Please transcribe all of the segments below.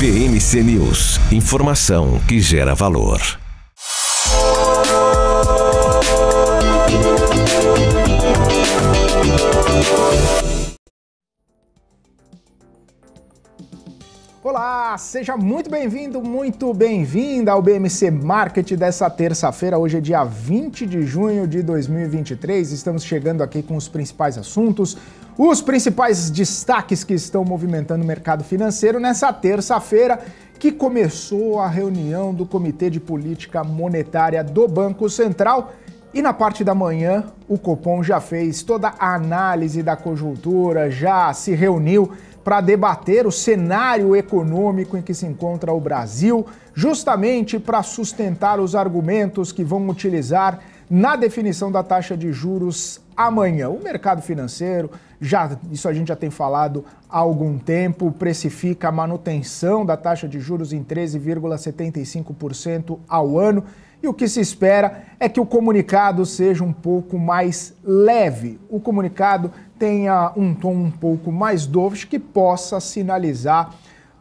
PMC News. Informação que gera valor. Olá, seja muito bem-vindo, muito bem-vinda ao BMC Market dessa terça-feira. Hoje é dia 20 de junho de 2023. Estamos chegando aqui com os principais assuntos, os principais destaques que estão movimentando o mercado financeiro nessa terça-feira, que começou a reunião do Comitê de Política Monetária do Banco Central. E na parte da manhã, o Copom já fez toda a análise da conjuntura, já se reuniu para debater o cenário econômico em que se encontra o Brasil, justamente para sustentar os argumentos que vão utilizar na definição da taxa de juros amanhã. O mercado financeiro, já isso a gente já tem falado há algum tempo, precifica a manutenção da taxa de juros em 13,75% ao ano. E o que se espera é que o comunicado seja um pouco mais leve. O comunicado tenha um tom um pouco mais dovish que possa sinalizar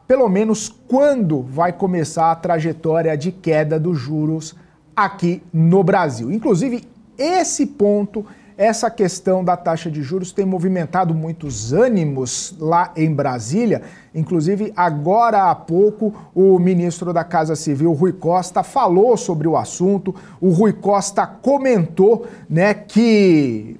pelo menos quando vai começar a trajetória de queda dos juros aqui no Brasil. Inclusive, esse ponto essa questão da taxa de juros tem movimentado muitos ânimos lá em Brasília. Inclusive, agora há pouco, o ministro da Casa Civil, Rui Costa, falou sobre o assunto. O Rui Costa comentou né, que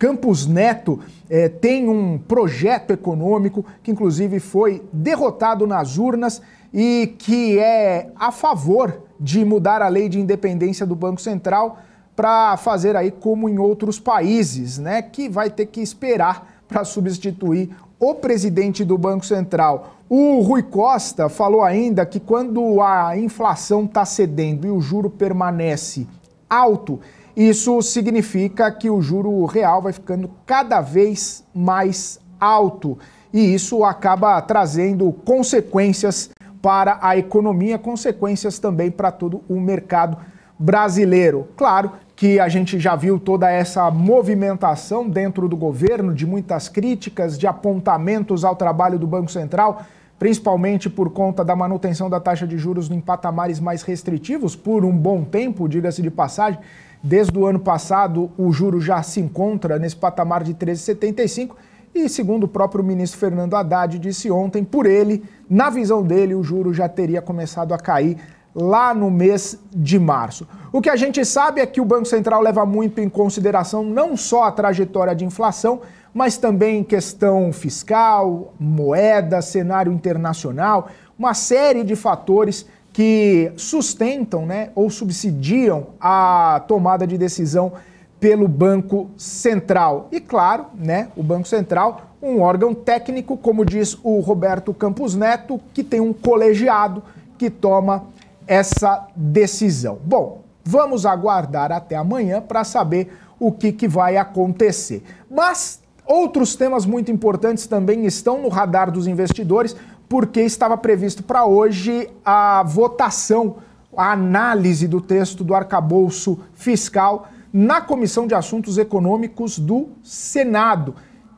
Campos Neto eh, tem um projeto econômico que, inclusive, foi derrotado nas urnas e que é a favor de mudar a lei de independência do Banco Central para fazer aí como em outros países, né? Que vai ter que esperar para substituir o presidente do Banco Central. O Rui Costa falou ainda que quando a inflação está cedendo e o juro permanece alto, isso significa que o juro real vai ficando cada vez mais alto e isso acaba trazendo consequências para a economia, consequências também para todo o mercado brasileiro. Claro que a gente já viu toda essa movimentação dentro do governo, de muitas críticas, de apontamentos ao trabalho do Banco Central, principalmente por conta da manutenção da taxa de juros em patamares mais restritivos por um bom tempo, diga-se de passagem. Desde o ano passado, o juro já se encontra nesse patamar de 13,75 e, segundo o próprio ministro Fernando Haddad disse ontem, por ele, na visão dele, o juro já teria começado a cair lá no mês de março. O que a gente sabe é que o Banco Central leva muito em consideração não só a trajetória de inflação, mas também questão fiscal, moeda, cenário internacional, uma série de fatores que sustentam né, ou subsidiam a tomada de decisão pelo Banco Central. E claro, né, o Banco Central, um órgão técnico, como diz o Roberto Campos Neto, que tem um colegiado que toma essa decisão. Bom, vamos aguardar até amanhã para saber o que, que vai acontecer. Mas outros temas muito importantes também estão no radar dos investidores, porque estava previsto para hoje a votação, a análise do texto do arcabouço fiscal na Comissão de Assuntos Econômicos do Senado.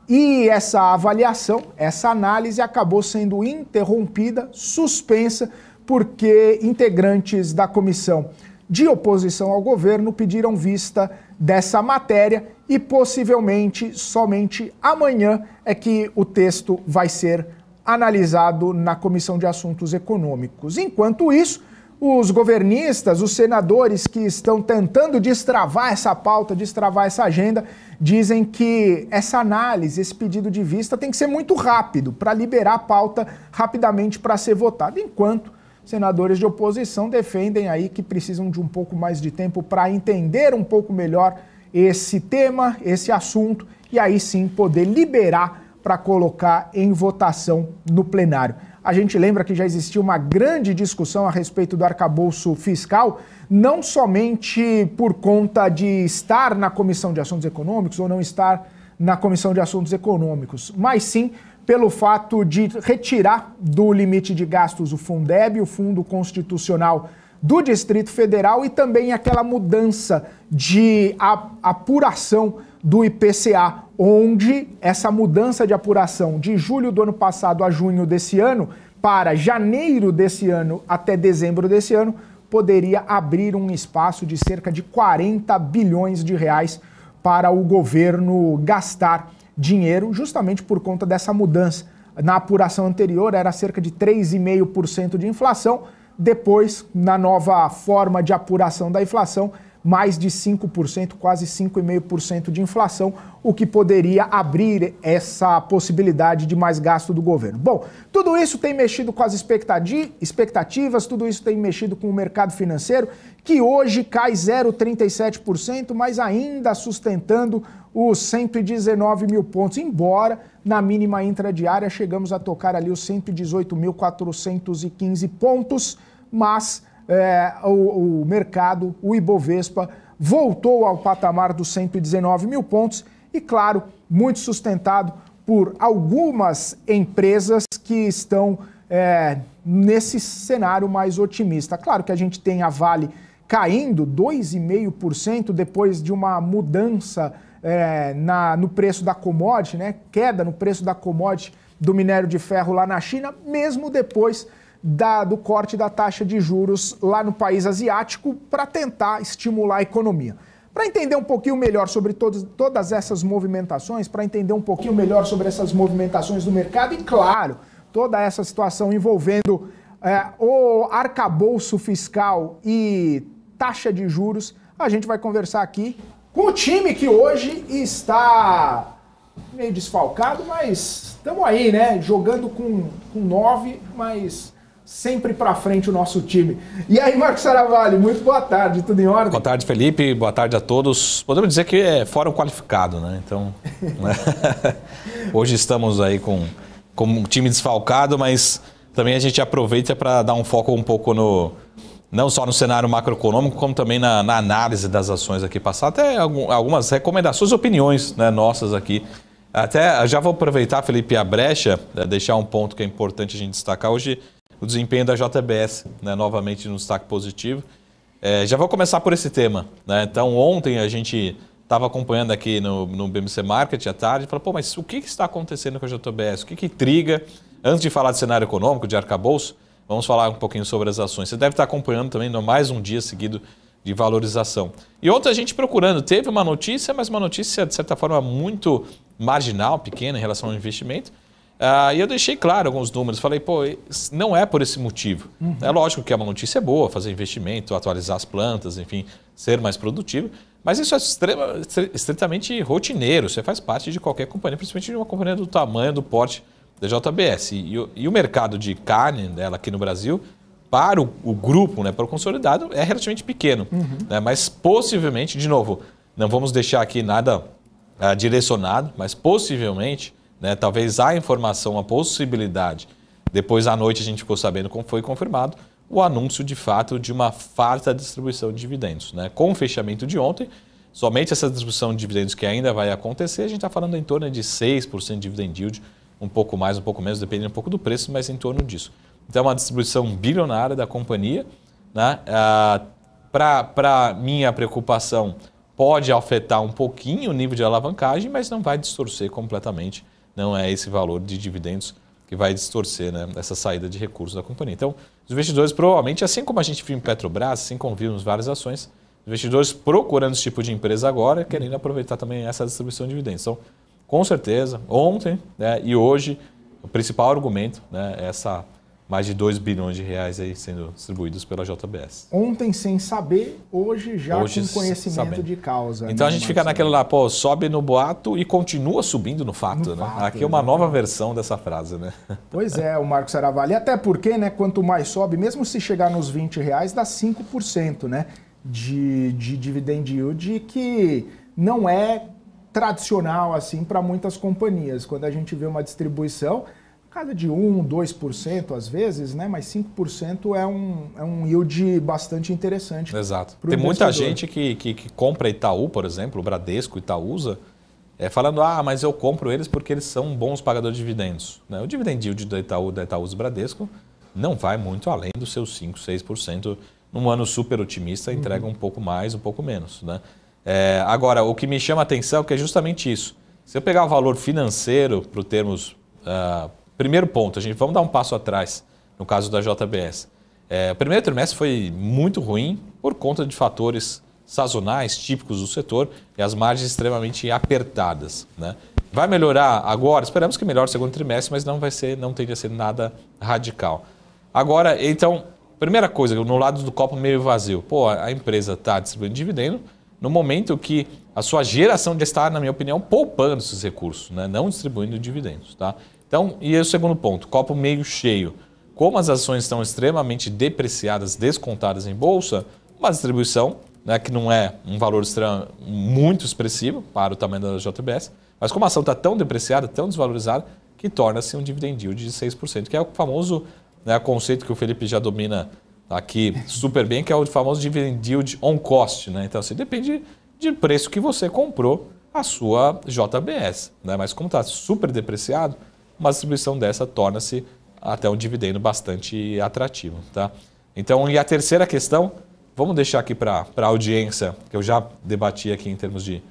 E essa avaliação, essa análise acabou sendo interrompida, suspensa porque integrantes da comissão de oposição ao governo pediram vista dessa matéria e possivelmente somente amanhã é que o texto vai ser analisado na Comissão de Assuntos Econômicos. Enquanto isso, os governistas, os senadores que estão tentando destravar essa pauta, destravar essa agenda, dizem que essa análise, esse pedido de vista tem que ser muito rápido para liberar a pauta rapidamente para ser votado. Enquanto Senadores de oposição defendem aí que precisam de um pouco mais de tempo para entender um pouco melhor esse tema, esse assunto, e aí sim poder liberar para colocar em votação no plenário. A gente lembra que já existiu uma grande discussão a respeito do arcabouço fiscal, não somente por conta de estar na Comissão de Assuntos Econômicos ou não estar na Comissão de Assuntos Econômicos, mas sim pelo fato de retirar do limite de gastos o Fundeb, o Fundo Constitucional do Distrito Federal, e também aquela mudança de apuração do IPCA, onde essa mudança de apuração de julho do ano passado a junho desse ano, para janeiro desse ano até dezembro desse ano, poderia abrir um espaço de cerca de 40 bilhões de reais para o governo gastar dinheiro justamente por conta dessa mudança. Na apuração anterior era cerca de 3,5% de inflação, depois, na nova forma de apuração da inflação, mais de 5%, quase 5,5% de inflação, o que poderia abrir essa possibilidade de mais gasto do governo. Bom, tudo isso tem mexido com as expectativas, tudo isso tem mexido com o mercado financeiro, que hoje cai 0,37%, mas ainda sustentando os 119 mil pontos, embora na mínima intradiária chegamos a tocar ali os 118.415 pontos, mas é, o, o mercado, o Ibovespa, voltou ao patamar dos 119 mil pontos e, claro, muito sustentado por algumas empresas que estão é, nesse cenário mais otimista. Claro que a gente tem a Vale caindo 2,5% depois de uma mudança é, na, no preço da commodity, né? queda no preço da commodity do minério de ferro lá na China, mesmo depois da, do corte da taxa de juros lá no país asiático para tentar estimular a economia. Para entender um pouquinho melhor sobre todos, todas essas movimentações, para entender um pouquinho melhor sobre essas movimentações do mercado e, claro, toda essa situação envolvendo é, o arcabouço fiscal e taxa de juros, a gente vai conversar aqui com o time que hoje está meio desfalcado, mas estamos aí, né? Jogando com, com nove, mas sempre para frente o nosso time. E aí, Marcos Saravalli, muito boa tarde, tudo em ordem? Boa tarde, Felipe, boa tarde a todos. Podemos dizer que é fórum qualificado, né? Então, né? hoje estamos aí com, com um time desfalcado, mas também a gente aproveita para dar um foco um pouco no não só no cenário macroeconômico, como também na, na análise das ações aqui passadas, até algum, algumas recomendações, opiniões né, nossas aqui. Até já vou aproveitar, Felipe, a brecha, né, deixar um ponto que é importante a gente destacar. Hoje o desempenho da JBS, né, novamente no destaque positivo. É, já vou começar por esse tema. Né? Então, ontem a gente estava acompanhando aqui no, no BMC Market à tarde e falou, pô, mas o que, que está acontecendo com a JBS? O que, que triga? Antes de falar de cenário econômico, de arcabouço, vamos falar um pouquinho sobre as ações. Você deve estar acompanhando também mais um dia seguido de valorização. E ontem a gente procurando, teve uma notícia, mas uma notícia de certa forma muito marginal, pequena em relação ao investimento, ah, e eu deixei claro alguns números, falei, pô, não é por esse motivo. Uhum. É lógico que é uma notícia boa, fazer investimento, atualizar as plantas, enfim, ser mais produtivo, mas isso é extrema, estritamente rotineiro, você faz parte de qualquer companhia, principalmente de uma companhia do tamanho, do porte da JBS. E, o, e o mercado de carne dela aqui no Brasil, para o, o, grupo, né, para o consolidado, é relativamente pequeno. Uhum. Né, mas possivelmente, de novo, não vamos deixar aqui nada ah, direcionado, mas possivelmente né? Talvez há informação, a possibilidade. Depois à noite a gente ficou sabendo como foi confirmado o anúncio de fato de uma farta distribuição de dividendos. Né? Com o fechamento de ontem, somente essa distribuição de dividendos que ainda vai acontecer, a gente está falando em torno de 6% de dividend yield, um pouco mais, um pouco menos, dependendo um pouco do preço, mas em torno disso. Então é uma distribuição bilionária da companhia. Né? Ah, Para minha preocupação, pode afetar um pouquinho o nível de alavancagem, mas não vai distorcer completamente não é esse valor de dividendos que vai distorcer né, essa saída de recursos da companhia. Então, os investidores provavelmente, assim como a gente viu em Petrobras, assim como vimos várias ações, os investidores procurando esse tipo de empresa agora, querendo aproveitar também essa distribuição de dividendos. Então, com certeza, ontem né, e hoje, o principal argumento né, é essa mais de 2 bilhões de reais aí sendo distribuídos pela JBS. Ontem sem saber, hoje já hoje, com conhecimento sabendo. de causa. Então a né, gente fica naquela lá, pô, sobe no boato e continua subindo no fato, no né? Fato, Aqui é uma nova versão dessa frase, né? Pois é, o Marcos Saravali. Até porque, né, quanto mais sobe, mesmo se chegar nos 20 reais, dá 5%, né? De, de dividend yield que não é tradicional assim para muitas companhias. Quando a gente vê uma distribuição, casa de 1, 2% às vezes, né? Mas 5% é um, é um yield bastante interessante. Exato. Tem muita gente que, que, que, compra Itaú, por exemplo, Bradesco, Itaúsa, é, falando, ah, mas eu compro eles porque eles são bons pagadores de dividendos. Né? O dividend yield da Itaú, da Itaúsa e Bradesco não vai muito além dos seus 5, 6%. Num ano super otimista, uhum. entrega uhum. um pouco mais, um pouco menos. Né? É, agora, o que me chama a atenção é que é justamente isso. Se eu pegar o valor financeiro para termos... Uh, Primeiro ponto, a gente vamos dar um passo atrás no caso da JBS. É, o primeiro trimestre foi muito ruim por conta de fatores sazonais típicos do setor e as margens extremamente apertadas. Né? Vai melhorar agora? Esperamos que melhore o segundo trimestre, mas não vai ser, não tende a ser nada radical. Agora, então, primeira coisa, no lado do copo meio vazio, pô, a empresa está distribuindo dividendo no momento que a sua geração de estar, na minha opinião, poupando esses recursos, né? não distribuindo dividendos. Tá? Então, e aí o segundo ponto, copo meio cheio. Como as ações estão extremamente depreciadas, descontadas em bolsa, uma distribuição, né, que não é um valor muito expressivo para o tamanho da JBS, mas como a ação está tão depreciada, tão desvalorizada, que torna-se um dividend yield de 6%, que é o famoso né, conceito que o Felipe já domina aqui super bem, que é o famoso dividend yield on cost. Né? Então, assim, depende de preço que você comprou a sua JBS. Né? Mas como está super depreciado, uma distribuição dessa torna-se até um dividendo bastante atrativo. Tá? Então, e a terceira questão, vamos deixar aqui para a audiência, que eu já debati aqui em termos de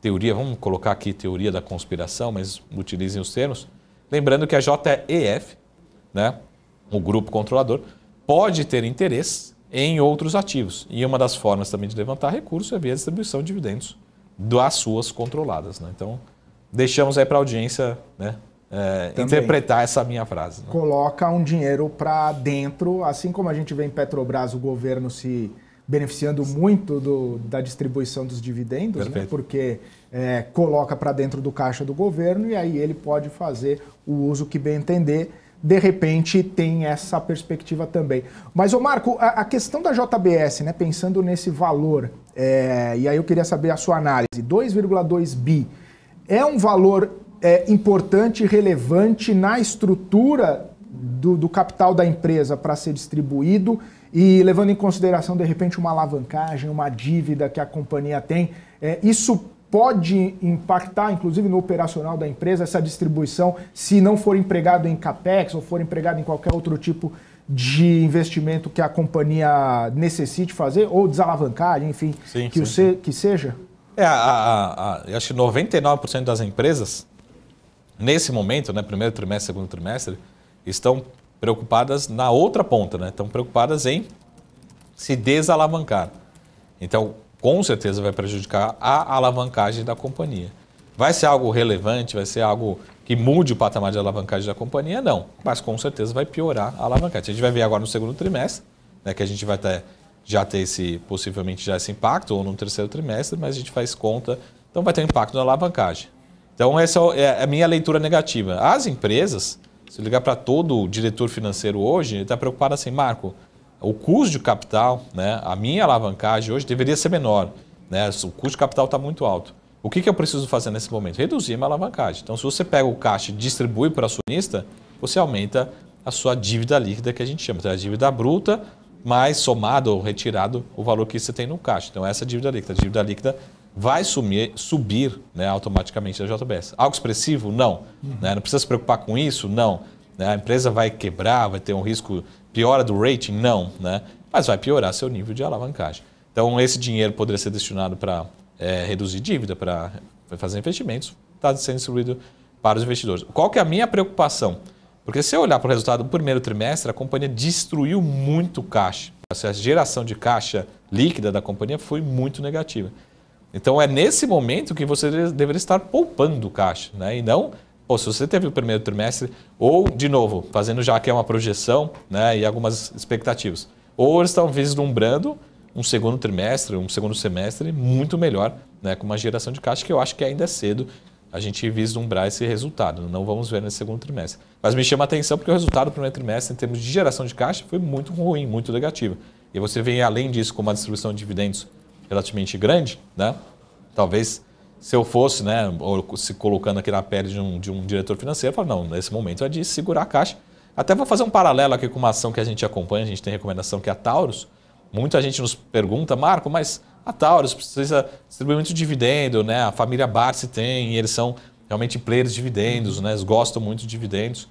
teoria, vamos colocar aqui teoria da conspiração, mas utilizem os termos. Lembrando que a JEF, né, o grupo controlador, pode ter interesse em outros ativos. E uma das formas também de levantar recursos é via distribuição de dividendos das suas controladas. Né? Então, deixamos aí para a audiência né, é, interpretar essa minha frase. Né? Coloca um dinheiro para dentro, assim como a gente vê em Petrobras o governo se beneficiando muito do, da distribuição dos dividendos, né? porque é, coloca para dentro do caixa do governo e aí ele pode fazer o uso que bem entender. De repente tem essa perspectiva também. Mas, o Marco, a, a, questão da JBS, né, pensando nesse valor, é, e aí eu queria saber a sua análise: 2,2 bi é um valor é, importante e relevante na estrutura do, do capital da empresa para ser distribuído e levando em consideração, de repente, uma alavancagem, uma dívida que a companhia tem, é, isso pode impactar, inclusive, no operacional da empresa, essa distribuição, se não for empregado em CAPEX ou for empregado em qualquer outro tipo de investimento que a companhia necessite fazer, ou desalavancagem, enfim, sim, que, sim, o se, que seja? É, a, a, a, acho que 99% das empresas nesse momento, né, primeiro trimestre, segundo trimestre, estão preocupadas na outra ponta, né? estão preocupadas em se desalavancar. Então, com certeza vai prejudicar a alavancagem da companhia. Vai ser algo relevante, vai ser algo que mude o patamar de alavancagem da companhia? Não, mas com certeza vai piorar a alavancagem. A gente vai ver agora no segundo trimestre, né, que a gente vai ter, já ter esse, possivelmente já esse impacto, ou no terceiro trimestre, mas a gente faz conta, então vai ter impacto na alavancagem. Então, essa é, é a minha leitura negativa. As empresas, se ligar para todo o diretor financeiro hoje, ele está preocupado assim, Marco, o custo de capital, né, a minha alavancagem hoje deveria ser menor. Né, o custo de capital está muito alto. O que, que eu preciso fazer nesse momento? Reduzir minha alavancagem. Então, se você pega o caixa e distribui para o acionista, você aumenta a sua dívida líquida, que a gente chama. Então, é a dívida bruta mais somado ou retirado o valor que você tem no caixa. Então, essa é a dívida líquida. A dívida líquida vai sumir, subir né, automaticamente a JBS. Algo expressivo? Não. Uhum. Né? Não precisa se preocupar com isso? Não. Né? A empresa vai quebrar, vai ter um risco piora do rating? Não. Né? Mas vai piorar seu nível de alavancagem. Então, esse dinheiro poderia ser destinado para é, reduzir dívida, para fazer investimentos, está sendo distribuído para os investidores. Qual que é a minha preocupação? Porque se eu olhar para o resultado do primeiro trimestre, a companhia destruiu muito caixa. A geração de caixa líquida da companhia foi muito negativa. Então é nesse momento que você deveria estar poupando caixa, né? E não, ou se você teve o primeiro trimestre, ou de novo, fazendo já que é uma projeção, né? E algumas expectativas. Ou eles estão vislumbrando um segundo trimestre, um segundo semestre muito melhor, né? Com uma geração de caixa que eu acho que ainda é cedo a gente vislumbrar esse resultado. Não vamos ver nesse segundo trimestre. Mas me chama a atenção porque o resultado do primeiro trimestre, em termos de geração de caixa, foi muito ruim, muito negativo. E você vem, além disso, com uma distribuição de dividendos relativamente grande, né? Talvez se eu fosse, né, ou se colocando aqui na pele de um, de um diretor financeiro, eu falo, não, nesse momento é de segurar a caixa. Até vou fazer um paralelo aqui com uma ação que a gente acompanha, a gente tem recomendação que é a Taurus. Muita gente nos pergunta, Marco, mas a Taurus precisa distribuir muito dividendo, né? A família Barsi tem, e eles são realmente players de dividendos, né? Eles gostam muito de dividendos.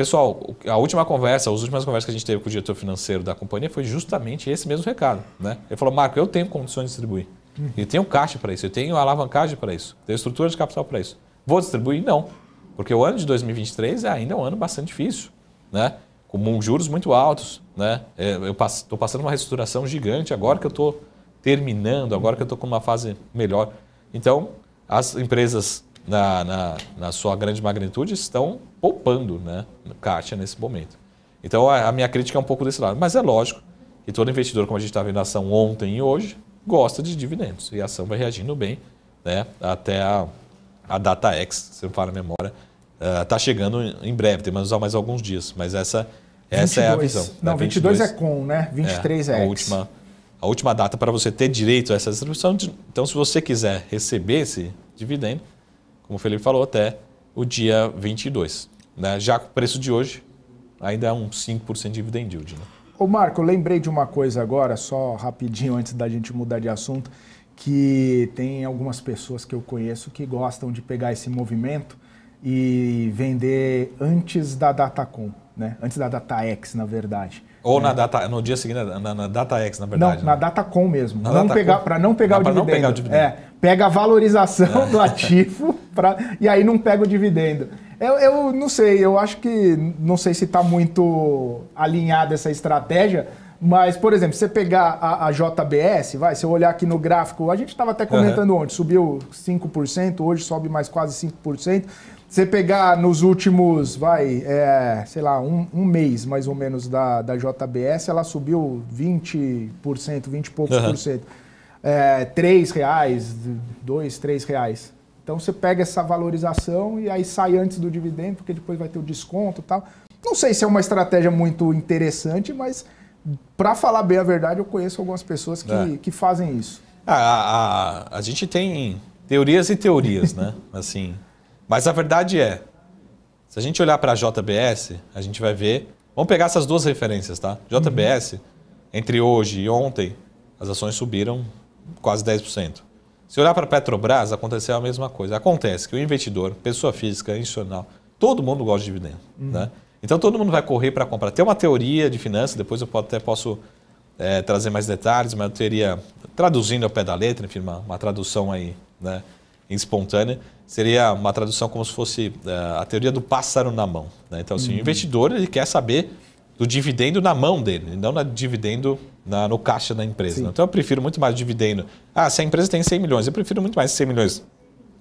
Pessoal, a última conversa, as últimas conversas que a gente teve com o diretor financeiro da companhia foi justamente esse mesmo recado. Né? Ele falou, Marco, eu tenho condições de distribuir. Uhum. Eu tenho caixa para isso, eu tenho alavancagem para isso, eu tenho estrutura de capital para isso. Vou distribuir? Não. Porque o ano de 2023 é ainda é um ano bastante difícil, né? com juros muito altos. Né? É, eu estou passando uma reestruturação gigante agora que eu estou terminando, agora que eu estou com uma fase melhor. Então, as empresas, na, na, na sua grande magnitude, estão poupando né, caixa nesse momento. Então a minha crítica é um pouco desse lado. Mas é lógico que todo investidor, como a gente está vendo a ação ontem e hoje, gosta de dividendos. E a ação vai reagindo bem né, até a, a data X, se não falo a memória, está ah, uh, chegando em breve, tem mais, mais alguns dias. Mas essa, essa é a visão. Não, né? 22, 22 é com, né? 23 é, é a é X. Última, a última data para você ter direito a essa distribuição. Então, se você quiser receber esse dividendo, como o Felipe falou, até o dia 22. Né? Já com o preço de hoje, ainda é um 5% de dividend yield. Né? Ô Marco, lembrei de uma coisa agora, só rapidinho antes da gente mudar de assunto, que tem algumas pessoas que eu conheço que gostam de pegar esse movimento e vender antes da Datacom, né? antes da DataX, na verdade. Ou é. na data, no dia seguinte, na, na data X, na verdade. Não, né? na data com mesmo. Para não, não pegar, o, dividendo. Não pegar o dividendo. É, pega a valorização é. do ativo pra, e aí não pega o dividendo. Eu, eu não sei, eu acho que não sei se está muito alinhada essa estratégia, mas, por exemplo, você pegar a, a, JBS, vai, se eu olhar aqui no gráfico, a gente estava até comentando uhum. ontem, subiu 5%, hoje sobe mais quase 5% você pegar nos últimos, vai, é, sei lá, um, um, mês mais ou menos da, da JBS, ela subiu 20%, 20 e poucos uhum. por cento. É, 3 reais, 2, 3 reais. Então você pega essa valorização e aí sai antes do dividendo, porque depois vai ter o desconto e tal. Não sei se é uma estratégia muito interessante, mas para falar bem a verdade, eu conheço algumas pessoas que, é. que fazem isso. Ah, a, a, a gente tem teorias e teorias, né? Assim, mas a verdade é, se a gente olhar para a JBS, a gente vai ver. Vamos pegar essas duas referências, tá? JBS, uhum. entre hoje e ontem, as ações subiram quase 10%. Se olhar para a Petrobras, aconteceu a mesma coisa. Acontece que o investidor, pessoa física, institucional, todo mundo gosta de dividendo. Uhum. Né? Então todo mundo vai correr para comprar. Tem uma teoria de finanças, depois eu até posso é, trazer mais detalhes, mas eu teria, traduzindo ao pé da letra, enfim, uma, uma tradução aí né, espontânea, seria uma tradução como se fosse é, a teoria do pássaro na mão. Né? Então, assim, uhum. o investidor ele quer saber do dividendo na mão dele, não no dividendo na, no caixa da empresa. Né? Então, eu prefiro muito mais dividendo. Ah, se a empresa tem 100 milhões, eu prefiro muito mais 100 milhões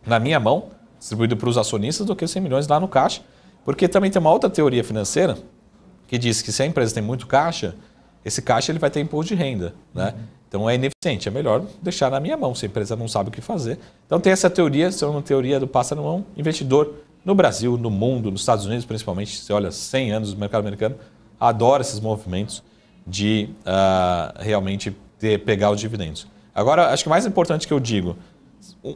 na minha mão, distribuído para os acionistas, do que 100 milhões lá no caixa. Porque também tem uma outra teoria financeira que diz que se a empresa tem muito caixa, esse caixa ele vai ter imposto de renda. Né? Uhum. Então é ineficiente, é melhor deixar na minha mão, se a empresa não sabe o que fazer. Então tem essa teoria, se é uma teoria do pássaro mão, investidor no Brasil, no mundo, nos Estados Unidos principalmente, você olha 100 anos do mercado americano, adora esses movimentos de uh, realmente ter, pegar os dividendos. Agora, acho que o mais importante que eu digo,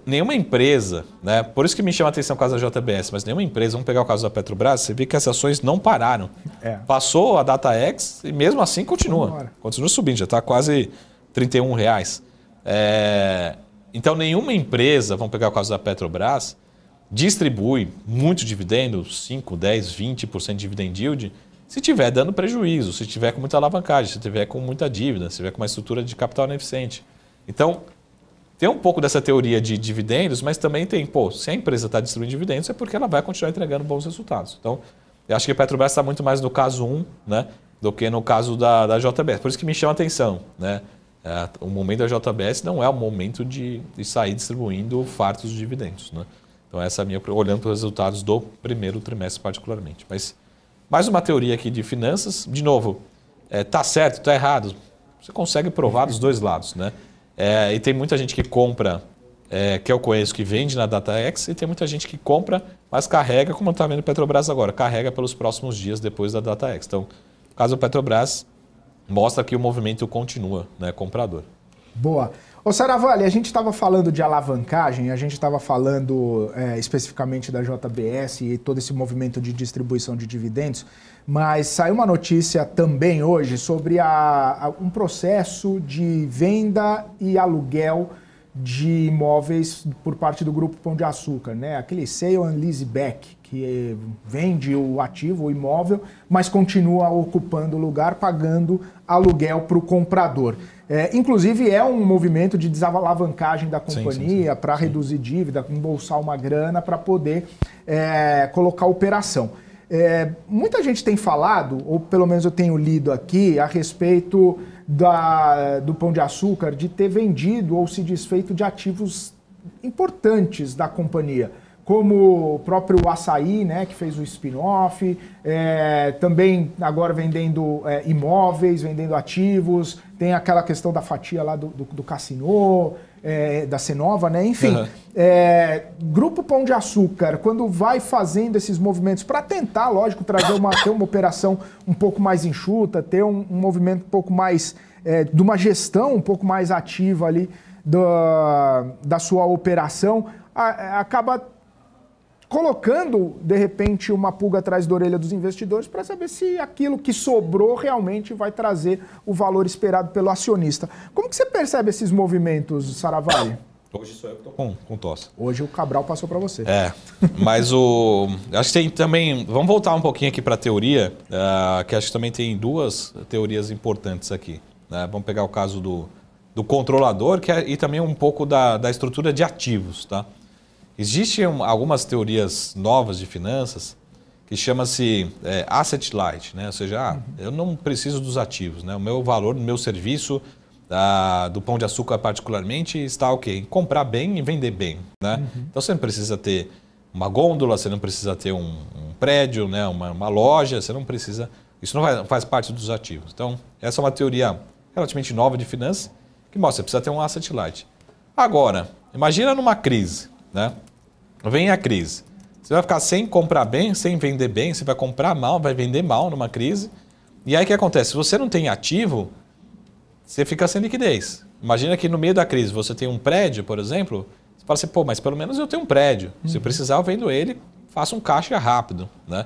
nenhuma empresa, né? Por isso que me chama a atenção o caso da JBS, mas nenhuma empresa, vamos pegar o caso da Petrobras, você vê que as ações não pararam. É. Passou a data X e mesmo assim continua. Continua subindo, já está quase 31 reais. É, então nenhuma empresa, vamos pegar o caso da Petrobras, distribui muito dividendo, 5, 10, 20% de dividend yield, se tiver dando prejuízo, se tiver com muita alavancagem, se tiver com muita dívida, se tiver com uma estrutura de capital ineficiente. Então, tem um pouco dessa teoria de dividendos, mas também tem, pô, se a empresa está distribuindo dividendos é porque ela vai continuar entregando bons resultados. Então, eu acho que a Petrobras está muito mais no caso 1 né, do que no caso da, da JBS. Por isso que me chama a atenção. Né? É, o momento da JBS não é o momento de, de sair distribuindo fartos de dividendos. Né? Então, essa é a minha, olhando para os resultados do primeiro trimestre, particularmente. Mas, mais uma teoria aqui de finanças. De novo, está é, tá certo, está errado. Você consegue provar dos dois lados. Né? É, e tem muita gente que compra, é, que eu conheço, que vende na DataX, e tem muita gente que compra, mas carrega, como está vendo Petrobras agora, carrega pelos próximos dias depois da DataX. Então, no caso do Petrobras, mostra que o movimento continua né, comprador. Boa. Ô Saravali, a gente estava falando de alavancagem, a gente estava falando é, especificamente da JBS e todo esse movimento de distribuição de dividendos, mas saiu uma notícia também hoje sobre a, a, um processo de venda e aluguel de imóveis por parte do Grupo Pão de Açúcar, né? Aquele sale and Back que eh, vende o ativo, o imóvel, mas continua ocupando o lugar, pagando aluguel para o comprador. É, inclusive, é um movimento de desalavancagem da companhia para reduzir dívida, embolsar uma grana para poder é, colocar operação. É, muita gente tem falado, ou pelo menos eu tenho lido aqui, a respeito da, do Pão de Açúcar de ter vendido ou se desfeito de ativos importantes da companhia como o próprio Açaí, né, que fez o spin-off, é, também agora vendendo é, imóveis, vendendo ativos, tem aquela questão da fatia lá do, do, do Cassino, é, da Cenova, né? Enfim, uhum. é, Grupo Pão de Açúcar, quando vai fazendo esses movimentos para tentar, lógico, trazer uma, ter uma operação um pouco mais enxuta, ter um, um movimento um pouco mais, é, de uma gestão um pouco mais ativa ali da, da sua operação, a, acaba colocando, de repente, uma pulga atrás da orelha dos investidores para saber se aquilo que sobrou realmente vai trazer o valor esperado pelo acionista. Como que você percebe esses movimentos, Saravai? Hoje sou eu que estou com, com tosse. Hoje o Cabral passou para você. É, mas o. Acho que tem também. Vamos voltar um pouquinho aqui para a teoria, uh, que acho que também tem duas teorias importantes aqui. Né? Vamos pegar o caso do, do controlador que é, e também um pouco da, da estrutura de ativos, tá? Existem algumas teorias novas de finanças que chama-se é, asset light, né? ou seja, ah, eu não preciso dos ativos, né? o meu valor, o meu serviço ah, do pão de açúcar particularmente está ok, em comprar bem e vender bem. Né? Uhum. Então você não precisa ter uma gôndola, você não precisa ter um, um prédio, né? uma, uma, loja, você não precisa. Isso não faz parte dos ativos. Então, essa é uma teoria relativamente nova de finanças que mostra que precisa ter um asset light. Agora, imagina numa crise. Né? Vem a crise. Você vai ficar sem comprar bem, sem vender bem, você vai comprar mal, vai vender mal numa crise. E aí o que acontece? Se você não tem ativo, você fica sem liquidez. Imagina que no meio da crise você tem um prédio, por exemplo, você fala assim, pô, mas pelo menos eu tenho um prédio. Se eu uhum. precisar, eu vendo ele, faço um caixa rápido. Né?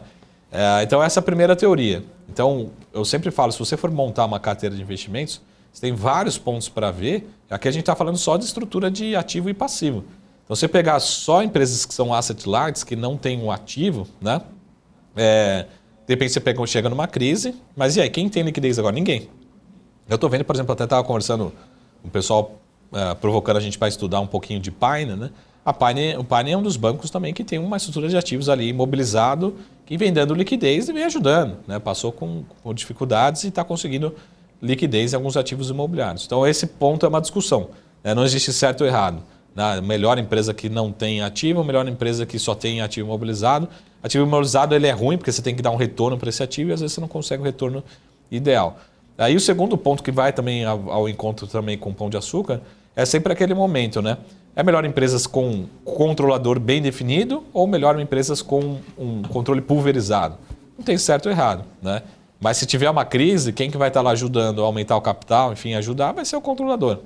É, então, essa é a primeira teoria. Então, eu sempre falo, se você for montar uma carteira de investimentos, você tem vários pontos para ver. Aqui a gente está falando só de estrutura de ativo e passivo. Então, você pegar só empresas que são asset light, que não tem um ativo, né? É, de repente você pega, chega numa crise, mas e aí, quem tem liquidez agora? Ninguém. Eu estou vendo, por exemplo, até estava conversando com o pessoal é, provocando a gente para estudar um pouquinho de Pine, né? A Pine, o Pine é um dos bancos também que tem uma estrutura de ativos ali imobilizado, que vem dando liquidez e vem ajudando. Né? Passou com, com dificuldades e está conseguindo liquidez em alguns ativos imobiliários. Então, esse ponto é uma discussão. Né? Não existe certo ou errado. Melhor empresa que não tem ativo, melhor empresa que só tem ativo imobilizado. Ativo imobilizado ele é ruim porque você tem que dar um retorno para esse ativo e às vezes você não consegue o retorno ideal. Aí o segundo ponto que vai também ao encontro também com o pão de açúcar é sempre aquele momento, né? É melhor empresas com controlador bem definido ou melhor empresas com um controle pulverizado? Não tem certo ou errado, né? Mas se tiver uma crise, quem que vai estar lá ajudando a aumentar o capital, enfim, ajudar, vai ser o controlador.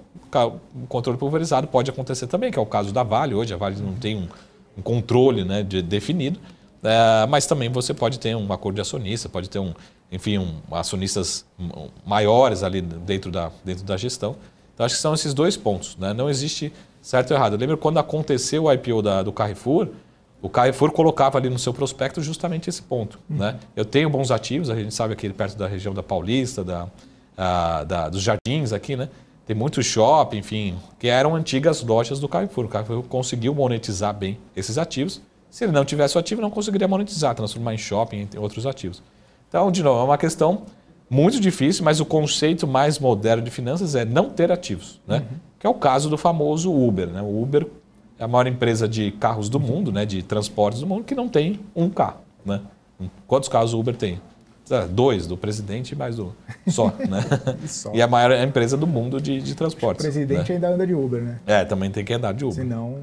O controle pulverizado pode acontecer também, que é o caso da Vale hoje. A Vale não tem um, um controle né, de, definido, é, mas também você pode ter um acordo de acionista, pode ter um, enfim, um, acionistas maiores ali dentro da, dentro da gestão. Então acho que são esses dois pontos. Né? Não existe certo ou errado. Eu lembro quando aconteceu o IPO da, do Carrefour, o Carrefour colocava ali no seu prospecto justamente esse ponto. Uhum. Né? Eu tenho bons ativos, a gente sabe aqui perto da região da Paulista, da, a, da, dos jardins aqui, né? Tem muito shopping, enfim, que eram antigas lojas do Carrefour. O Carrefour conseguiu monetizar bem esses ativos. Se ele não tivesse o ativo, não conseguiria monetizar, transformar em shopping, entre outros ativos. Então, de novo, é uma questão muito difícil, mas o conceito mais moderno de finanças é não ter ativos, né? Uhum. Que é o caso do famoso Uber, né? O Uber é a maior empresa de carros do mundo, né, de transportes do mundo, que não tem um carro. Né? Quantos carros o Uber tem? Ah, dois, do presidente e mais um. Só, né? e, só. e a maior empresa do mundo de, de transportes. O presidente né? ainda anda de Uber, né? É, também tem que andar de Uber. Senão.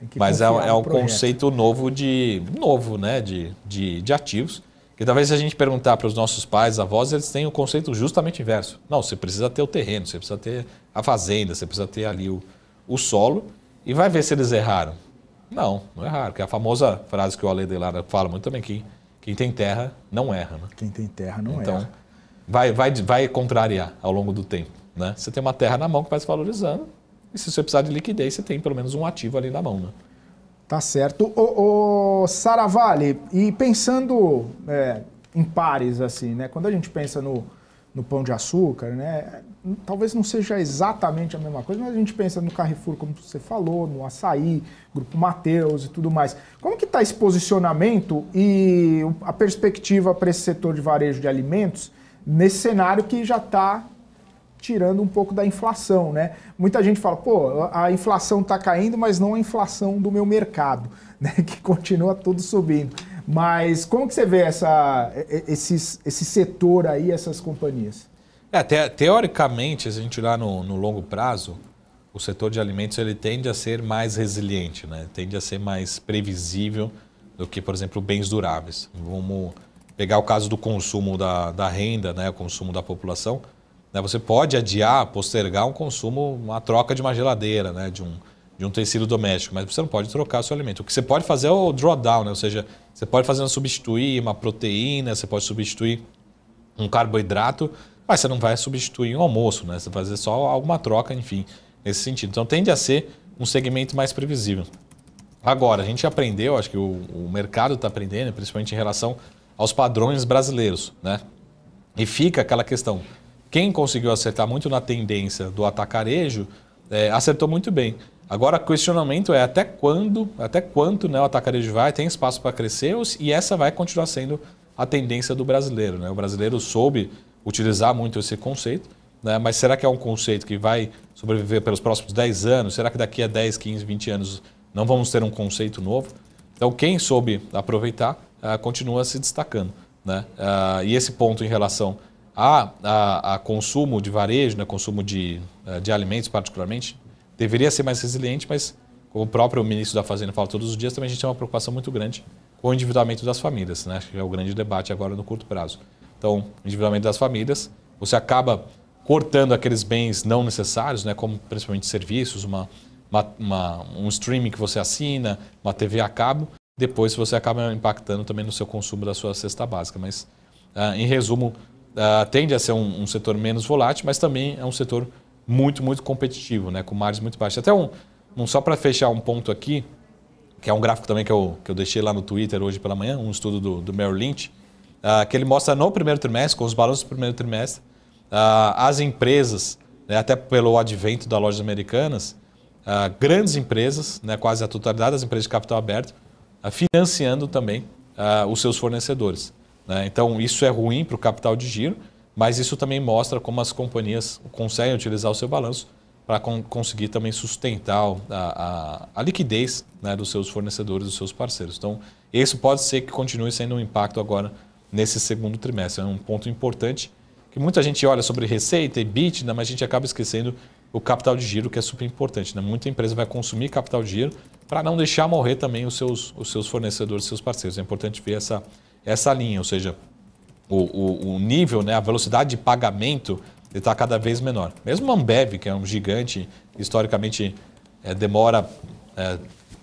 Tem que Mas é, é um conceito novo de. novo, né? De, de, de ativos. Que talvez se a gente perguntar para os nossos pais, avós, eles têm o um conceito justamente inverso. Não, você precisa ter o terreno, você precisa ter a fazenda, você precisa ter ali o, o solo e vai ver se eles erraram. Não, não erraram, que é a famosa frase que o Ale Delara fala muito também, que quem tem terra não erra. Né? Quem tem terra não então, erra. Então, vai, vai, vai contrariar ao longo do tempo. Né? Você tem uma terra na mão que vai se valorizando, e se você precisar de liquidez, você tem pelo menos um ativo ali na mão. Né? Tá certo. o ô Saravale, e pensando é, em pares, assim, né? Quando a gente pensa no, no Pão de Açúcar, né? Talvez não seja exatamente a mesma coisa, mas a gente pensa no Carrefour, como você falou, no Açaí, Grupo Mateus e tudo mais. Como que está esse posicionamento e a perspectiva para esse setor de varejo de alimentos nesse cenário que já está tirando um pouco da inflação, né? Muita gente fala, pô, a inflação está caindo, mas não a inflação do meu mercado, né? Que continua tudo subindo. Mas como que você vê essa, esses, esse setor aí, essas companhias? É, te, teoricamente, se a gente olhar no, no, longo prazo, o setor de alimentos ele tende a ser mais resiliente, né? tende a ser mais previsível do que, por exemplo, bens duráveis. Vamos pegar o caso do consumo da, da renda, né? o consumo da população. Né? Você pode adiar, postergar um consumo, uma troca de uma geladeira, né? de um de um tecido doméstico, mas você não pode trocar o seu alimento. O que você pode fazer é o drawdown, né? ou seja, você pode fazer substituir uma proteína, você pode substituir um carboidrato, mas você não vai substituir um almoço, né? Você vai fazer só alguma troca, enfim, nesse sentido. Então tende a ser um segmento mais previsível. Agora, a gente aprendeu, acho que o, o mercado está aprendendo, principalmente em relação aos padrões brasileiros, né? E fica aquela questão, quem conseguiu acertar muito na tendência do atacarejo, é, acertou muito bem. Agora, o questionamento é até quando, até quanto né, o atacarejo vai, tem espaço para crescer e essa vai continuar sendo a tendência do brasileiro. Né? O brasileiro soube utilizar muito esse conceito, né? mas será que é um conceito que vai sobreviver pelos próximos 10 anos? Será que daqui a 10, 15, 20 anos não vamos ter um conceito novo? Então, quem soube aproveitar ah, continua se destacando. Né? Ah, e esse ponto em relação a, a, a consumo de varejo, né? consumo de, eh, de alimentos, particularmente, deveria ser mais resiliente, mas como o próprio ministro da Fazenda fala todos os dias, também a gente tem uma preocupação muito grande com o endividamento das famílias, né? que é o grande debate agora no curto prazo. Então, endividamento das famílias, você acaba cortando aqueles bens não necessários, né? como principalmente serviços, uma, uma, uma, um streaming que você assina, uma TV a cabo, depois você acaba impactando também no seu consumo da sua cesta básica. Mas, uh, em resumo, uh, tende a ser um, um setor menos volátil, mas também é um setor muito, muito competitivo, né? com margens muito baixas. Até um, um só para fechar um ponto aqui, que é um gráfico também que eu, que eu deixei lá no Twitter hoje pela manhã, um estudo do, do Merrill Lynch, uh, que ele mostra no primeiro trimestre, com os balanços do primeiro trimestre, uh, as empresas, né, até pelo advento das lojas americanas, uh, grandes empresas, né, quase a totalidade das empresas de capital aberto, financiando também os seus fornecedores. Né? Então, isso é ruim para o capital de giro, mas isso também mostra como as companhias conseguem utilizar o seu balanço para con conseguir também sustentar a, a, a liquidez né, dos seus fornecedores, dos seus parceiros. Então, isso pode ser que continue sendo um impacto agora nesse segundo trimestre. É um ponto importante que muita gente olha sobre receita e bit, né, mas a gente acaba esquecendo o capital de giro, que é super importante. Né? Muita empresa vai consumir capital de giro para não deixar morrer também os seus, os seus fornecedores, seus parceiros. É importante ver essa, essa linha, ou seja, o, o, o nível, né, a velocidade de pagamento está cada vez menor. Mesmo a Ambev, que é um gigante, historicamente é, demora é,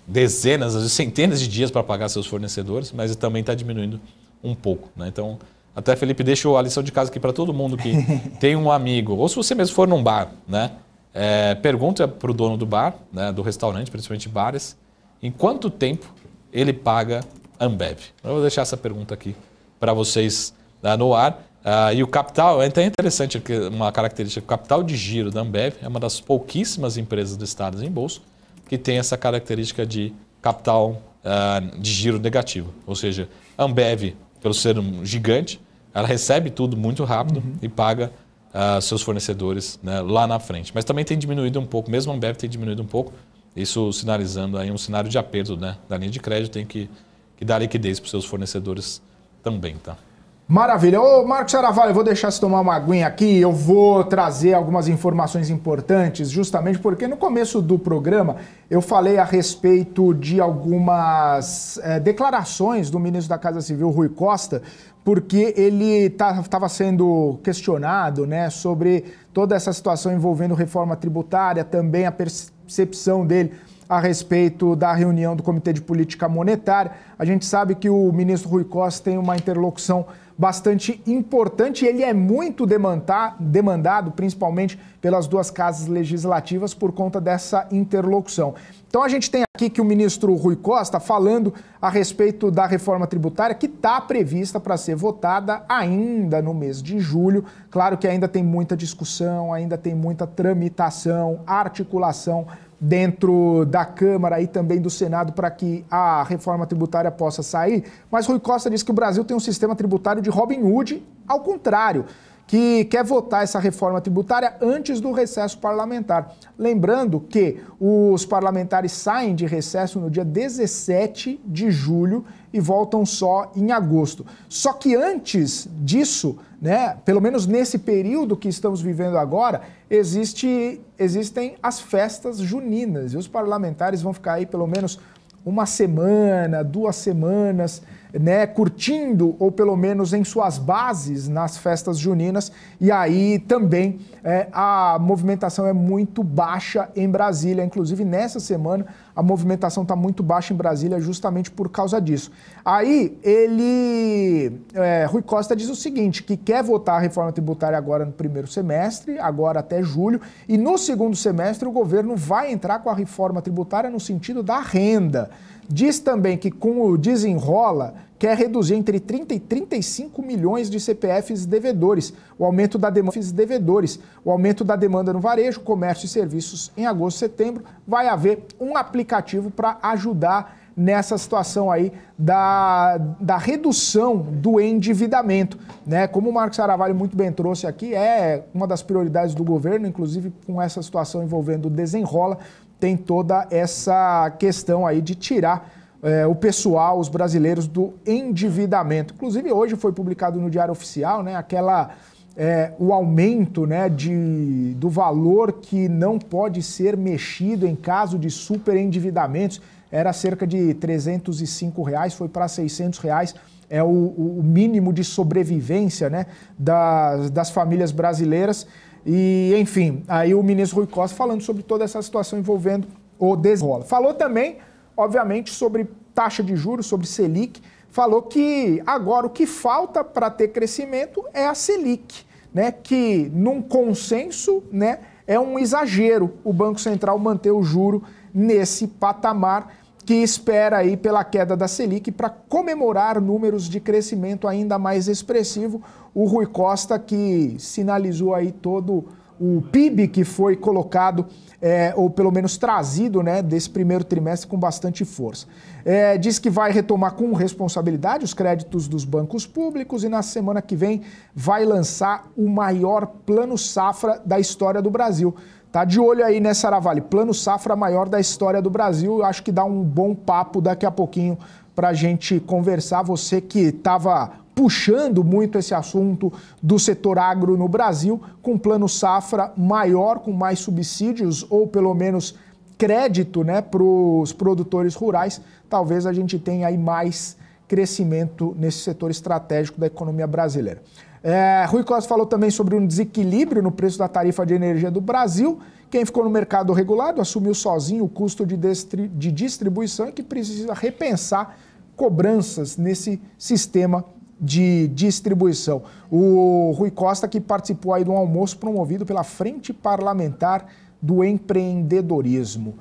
dezenas, às vezes centenas de dias para pagar seus fornecedores, mas também está diminuindo um pouco. Né? Então, até Felipe, deixo a lição de casa aqui para todo mundo que tem um amigo, ou se você mesmo for num bar, né? É, pergunta para o dono do bar, né, do restaurante, principalmente bares, em quanto tempo ele paga Ambev? Eu vou deixar essa pergunta aqui para vocês no ar. Ah, e o capital, é até interessante uma característica, o capital de giro da Ambev é uma das pouquíssimas empresas do Estado em bolsa que tem essa característica de capital ah, de giro negativo. Ou seja, a Ambev, pelo ser um gigante, ela recebe tudo muito rápido uhum. e paga uh, seus fornecedores né, lá na frente. Mas também tem diminuído um pouco, mesmo a Ambev tem diminuído um pouco, isso sinalizando aí um cenário de aperto né, da linha de crédito, tem que, que dar liquidez para os seus fornecedores também. Tá? Maravilha. Ô, Marcos Aravalho, eu vou deixar você tomar uma aguinha aqui. Eu vou trazer algumas informações importantes, justamente porque no começo do programa eu falei a respeito de algumas é, declarações do ministro da Casa Civil, Rui Costa, porque ele estava tá, sendo questionado né, sobre toda essa situação envolvendo reforma tributária, também a percepção dele a respeito da reunião do Comitê de Política Monetária. A gente sabe que o ministro Rui Costa tem uma interlocução bastante importante. Ele é muito demandar, demandado, principalmente pelas duas casas legislativas, por conta dessa interlocução. Então a gente tem aqui que o ministro Rui Costa falando a respeito da reforma tributária que está prevista para ser votada ainda no mês de julho. Claro que ainda tem muita discussão, ainda tem muita tramitação, articulação dentro da Câmara e também do Senado para que a reforma tributária possa sair. Mas Rui Costa diz que o Brasil tem um sistema tributário de Robin Hood, ao contrário, que quer votar essa reforma tributária antes do recesso parlamentar. Lembrando que os parlamentares saem de recesso no dia 17 de julho e voltam só em agosto. Só que antes disso, né, pelo menos nesse período que estamos vivendo agora, existe, existem as festas juninas e os parlamentares vão ficar aí pelo menos uma semana, duas semanas né, curtindo, ou pelo menos em suas bases, nas festas juninas. E aí também é, a movimentação é muito baixa em Brasília. Inclusive, nessa semana, a movimentação está muito baixa em Brasília justamente por causa disso. Aí ele. É, Rui Costa diz o seguinte: que quer votar a reforma tributária agora no primeiro semestre, agora até julho, e no segundo semestre o governo vai entrar com a reforma tributária no sentido da renda. Diz também que com o desenrola quer reduzir entre 30 e 35 milhões de CPFs devedores. O aumento da demanda devedores, o aumento da demanda no varejo, comércio e serviços em agosto e setembro, vai haver um aplicativo para ajudar nessa situação aí da, da redução do endividamento, né? Como o Marcos Aravalho muito bem trouxe aqui, é uma das prioridades do governo, inclusive com essa situação envolvendo o desenrola, tem toda essa questão aí de tirar é, o pessoal, os brasileiros, do endividamento. Inclusive, hoje foi publicado no Diário Oficial né, aquela, é, o aumento né, de, do valor que não pode ser mexido em caso de superendividamentos. Era cerca de 305 reais, foi para 600 reais. É o, o mínimo de sobrevivência né, das, das famílias brasileiras. E, enfim, aí o ministro Rui Costa falando sobre toda essa situação envolvendo o desenrola. Falou também obviamente, sobre taxa de juros, sobre Selic, falou que agora o que falta para ter crescimento é a Selic, né? Que num consenso, né, é um exagero o Banco Central manter o juro nesse patamar que espera aí pela queda da Selic para comemorar números de crescimento ainda mais expressivo. O Rui Costa que sinalizou aí todo o PIB que foi colocado é, ou pelo menos trazido né, desse primeiro trimestre com bastante força. É, diz que vai retomar com responsabilidade os créditos dos bancos públicos e na semana que vem vai lançar o maior plano safra da história do Brasil. Tá de olho aí nessa né, Aravale, plano safra maior da história do Brasil. Eu acho que dá um bom papo daqui a pouquinho para a gente conversar. Você que estava puxando muito esse assunto do setor agro no Brasil, com plano safra maior, com mais subsídios ou pelo menos crédito né, para os produtores rurais, talvez a gente tenha aí mais crescimento nesse setor estratégico da economia brasileira. É, Rui Costa falou também sobre um desequilíbrio no preço da tarifa de energia do Brasil. Quem ficou no mercado regulado assumiu sozinho o custo de, de distribuição e que precisa repensar cobranças nesse sistema de distribuição. O Rui Costa, que participou aí de um almoço promovido pela Frente Parlamentar do Empreendedorismo.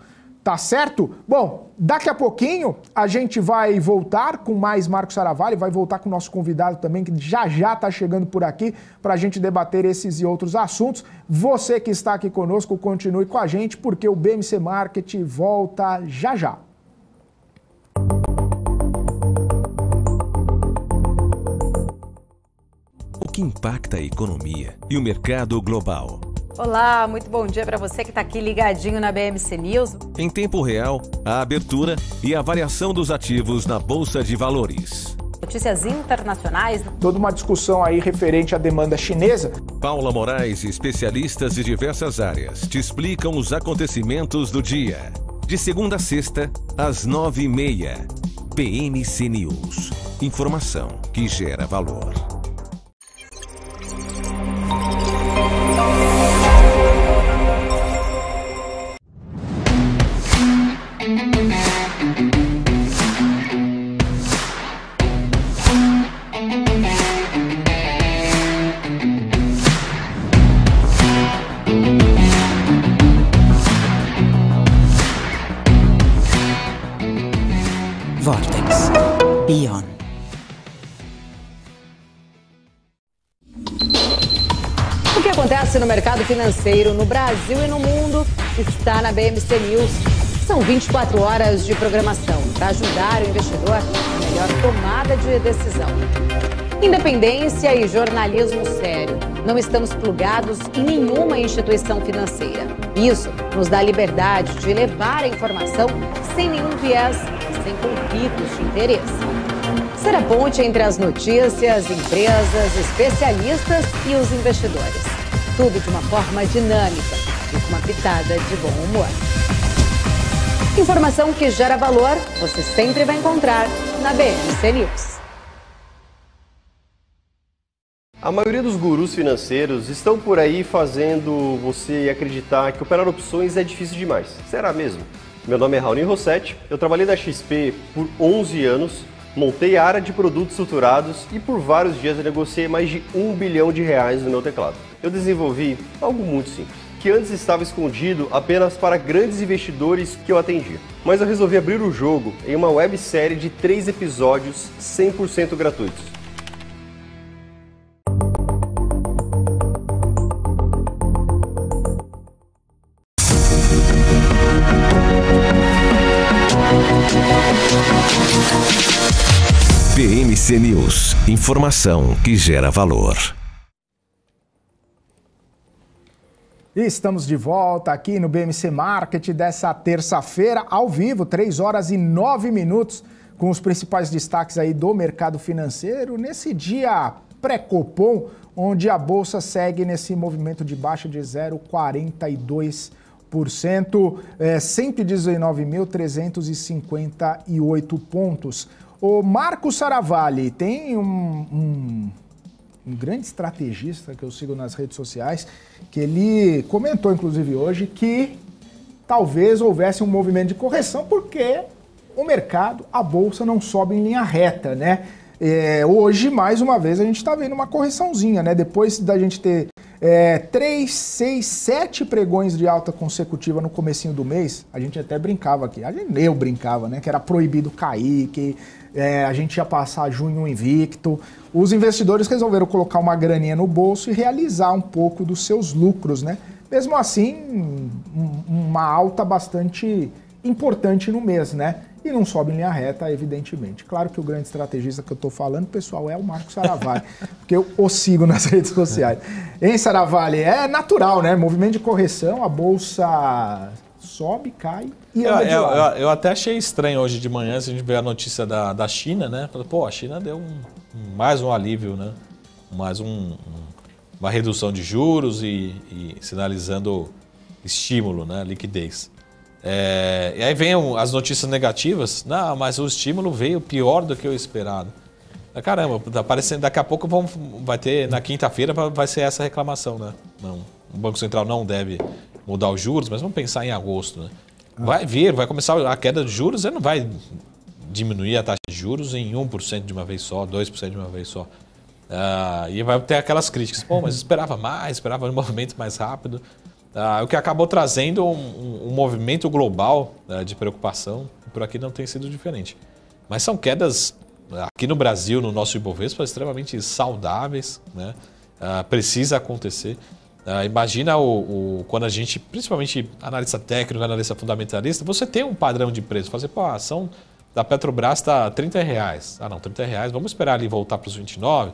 Tá certo? Bom, daqui a pouquinho a gente vai voltar com mais Marcos Saravalli, vai voltar com o nosso convidado também, que já já está chegando por aqui para a gente debater esses e outros assuntos. Você que está aqui conosco, continue com a gente, porque o BMC Market volta já já. que impacta a economia e o mercado global. Olá, muito bom dia para você que está aqui ligadinho na BMC News. Em tempo real, a abertura e a variação dos ativos na Bolsa de Valores. Notícias internacionais. Toda uma discussão aí referente à demanda chinesa. Paula Moraes e especialistas de diversas áreas te explicam os acontecimentos do dia. De segunda a sexta, às nove e meia. BMC News. Informação que gera valor. financeiro no Brasil e no mundo está na BMC News. São 24 horas de programação para ajudar o investidor na melhor tomada de decisão. Independência e jornalismo sério. Não estamos plugados em nenhuma instituição financeira. Isso nos dá liberdade de levar a informação sem nenhum viés, sem conflitos de interesse. Ser a ponte entre as notícias, empresas, especialistas e os investidores tudo de uma forma dinâmica e com uma pitada de bom humor. Informação que gera valor, você sempre vai encontrar na BNC News. A maioria dos gurus financeiros estão por aí fazendo você acreditar que operar opções é difícil demais. Será mesmo? Meu nome é Raulinho Rossetti, eu trabalhei na XP por 11 anos, montei a área de produtos estruturados e por vários dias eu negociei mais de um bilhão de reais no meu teclado eu desenvolvi algo muito simples, que antes estava escondido apenas para grandes investidores que eu atendia. Mas eu resolvi abrir o jogo em uma websérie de três episódios 100% gratuitos. PMC News, informação que gera valor. estamos de volta aqui no BMC Market dessa terça-feira, ao vivo, 3 horas e 9 minutos, com os principais destaques aí do mercado financeiro nesse dia pré-copom, onde a bolsa segue nesse movimento de baixa de 0,42%. 119.358 é, pontos. O Marco Saravalli tem um, um um grande estrategista que eu sigo nas redes sociais, que ele comentou, inclusive hoje, que talvez houvesse um movimento de correção, porque o mercado, a bolsa não sobe em linha reta, né? É, hoje, mais uma vez, a gente está vendo uma correçãozinha, né? Depois da gente ter é, três, seis, sete pregões de alta consecutiva no comecinho do mês, a gente até brincava aqui. Eu brincava, né? Que era proibido cair, que é, a gente ia passar junho invicto. Os investidores resolveram colocar uma graninha no bolso e realizar um pouco dos seus lucros, né? Mesmo assim, um, uma alta bastante importante no mês, né? e não sobe em linha reta, evidentemente. Claro que o grande estrategista que eu estou falando, pessoal, é o Marco Saravalli, porque eu o sigo nas redes sociais. Em Saravalli, é natural, né? Movimento de correção, a bolsa sobe, cai e anda eu, de lado. Eu, eu, até achei estranho hoje de manhã, se a gente ver a notícia da, da China, né? Pô, a China deu um, mais um alívio, né? Mais um, uma redução de juros e, e sinalizando estímulo, né? liquidez. É, e aí vem as notícias negativas. Não, mas o estímulo veio pior do que eu esperado. Caramba, tá parecendo, daqui a pouco vamos, vai ter, na quinta-feira vai ser essa reclamação, né? Não, o Banco Central não deve mudar os juros, mas vamos pensar em agosto, né? Ah. Vai vir, vai começar a queda de juros, ele não vai diminuir a taxa de juros em 1% de uma vez só, 2% de uma vez só. Ah, e vai ter aquelas críticas, pô, mas esperava mais, esperava um movimento mais rápido. Ah, o que acabou trazendo um, um movimento global né, de preocupação, por aqui não tem sido diferente. Mas são quedas aqui no Brasil, no nosso Ibovespa, extremamente saudáveis, né? Ah, precisa acontecer. Ah, imagina o, o, quando a gente, principalmente analista técnico, analista fundamentalista, você tem um padrão de preço. Fazer, pô, a ação da Petrobras está 30 reais. Ah, não, 30 reais, vamos esperar ali voltar para os 29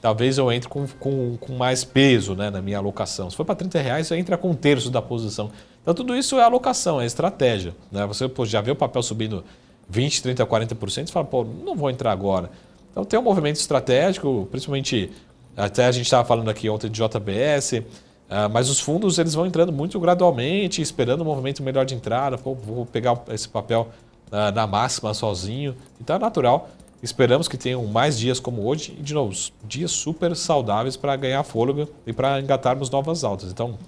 talvez eu entre com, com, com mais peso né, na minha alocação. Se for para 30 reais, você entra com um terço da posição. Então, tudo isso é alocação, é estratégia. Né? Você pô, já vê o papel subindo 20, 30, 40% e fala, pô, não vou entrar agora. Então, tem um movimento estratégico, principalmente, até a gente estava falando aqui ontem de JBS, ah, mas os fundos eles vão entrando muito gradualmente, esperando um movimento melhor de entrada, pô, vou pegar esse papel ah, na máxima sozinho. Então, é natural Esperamos que tenham mais dias como hoje e, de novo, dias super saudáveis para ganhar fôlego e para engatarmos novas altas. Então,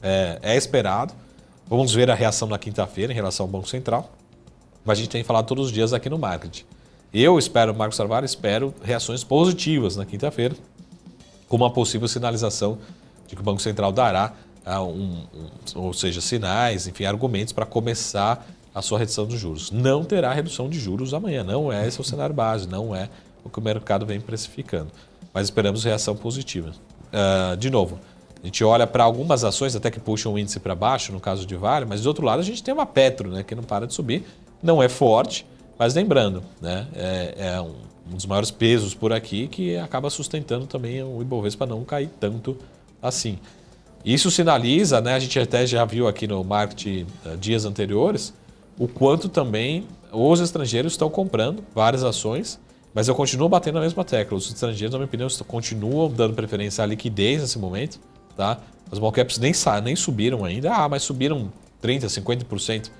é, é esperado. Vamos ver a reação na quinta-feira em relação ao Banco Central. Mas a gente tem falado todos os dias aqui no market. Eu espero, Marcos Sarvara, espero reações positivas na quinta-feira, com uma possível sinalização de que o Banco Central dará, ah, um, um, ou seja, sinais, enfim, argumentos para começar a sua redução dos juros. Não terá redução de juros amanhã, não é esse é o cenário base, não é o que o mercado vem precificando. Mas esperamos reação positiva. Uh, de novo, a gente olha para algumas ações até que puxam o índice para baixo, no caso de Vale, mas do outro lado a gente tem uma Petro, né, que não para de subir, não é forte, mas lembrando, né, é, é um, um, dos maiores pesos por aqui que acaba sustentando também o Ibovespa não cair tanto assim. Isso sinaliza, né, a gente até já viu aqui no market eh, dias anteriores, o quanto também os estrangeiros estão comprando várias ações, mas eu continuo batendo na mesma tecla. Os estrangeiros, na minha opinião, continuam dando preferência à liquidez nesse momento, tá? As small caps nem, nem subiram ainda, ah, mas subiram 30%, 50%,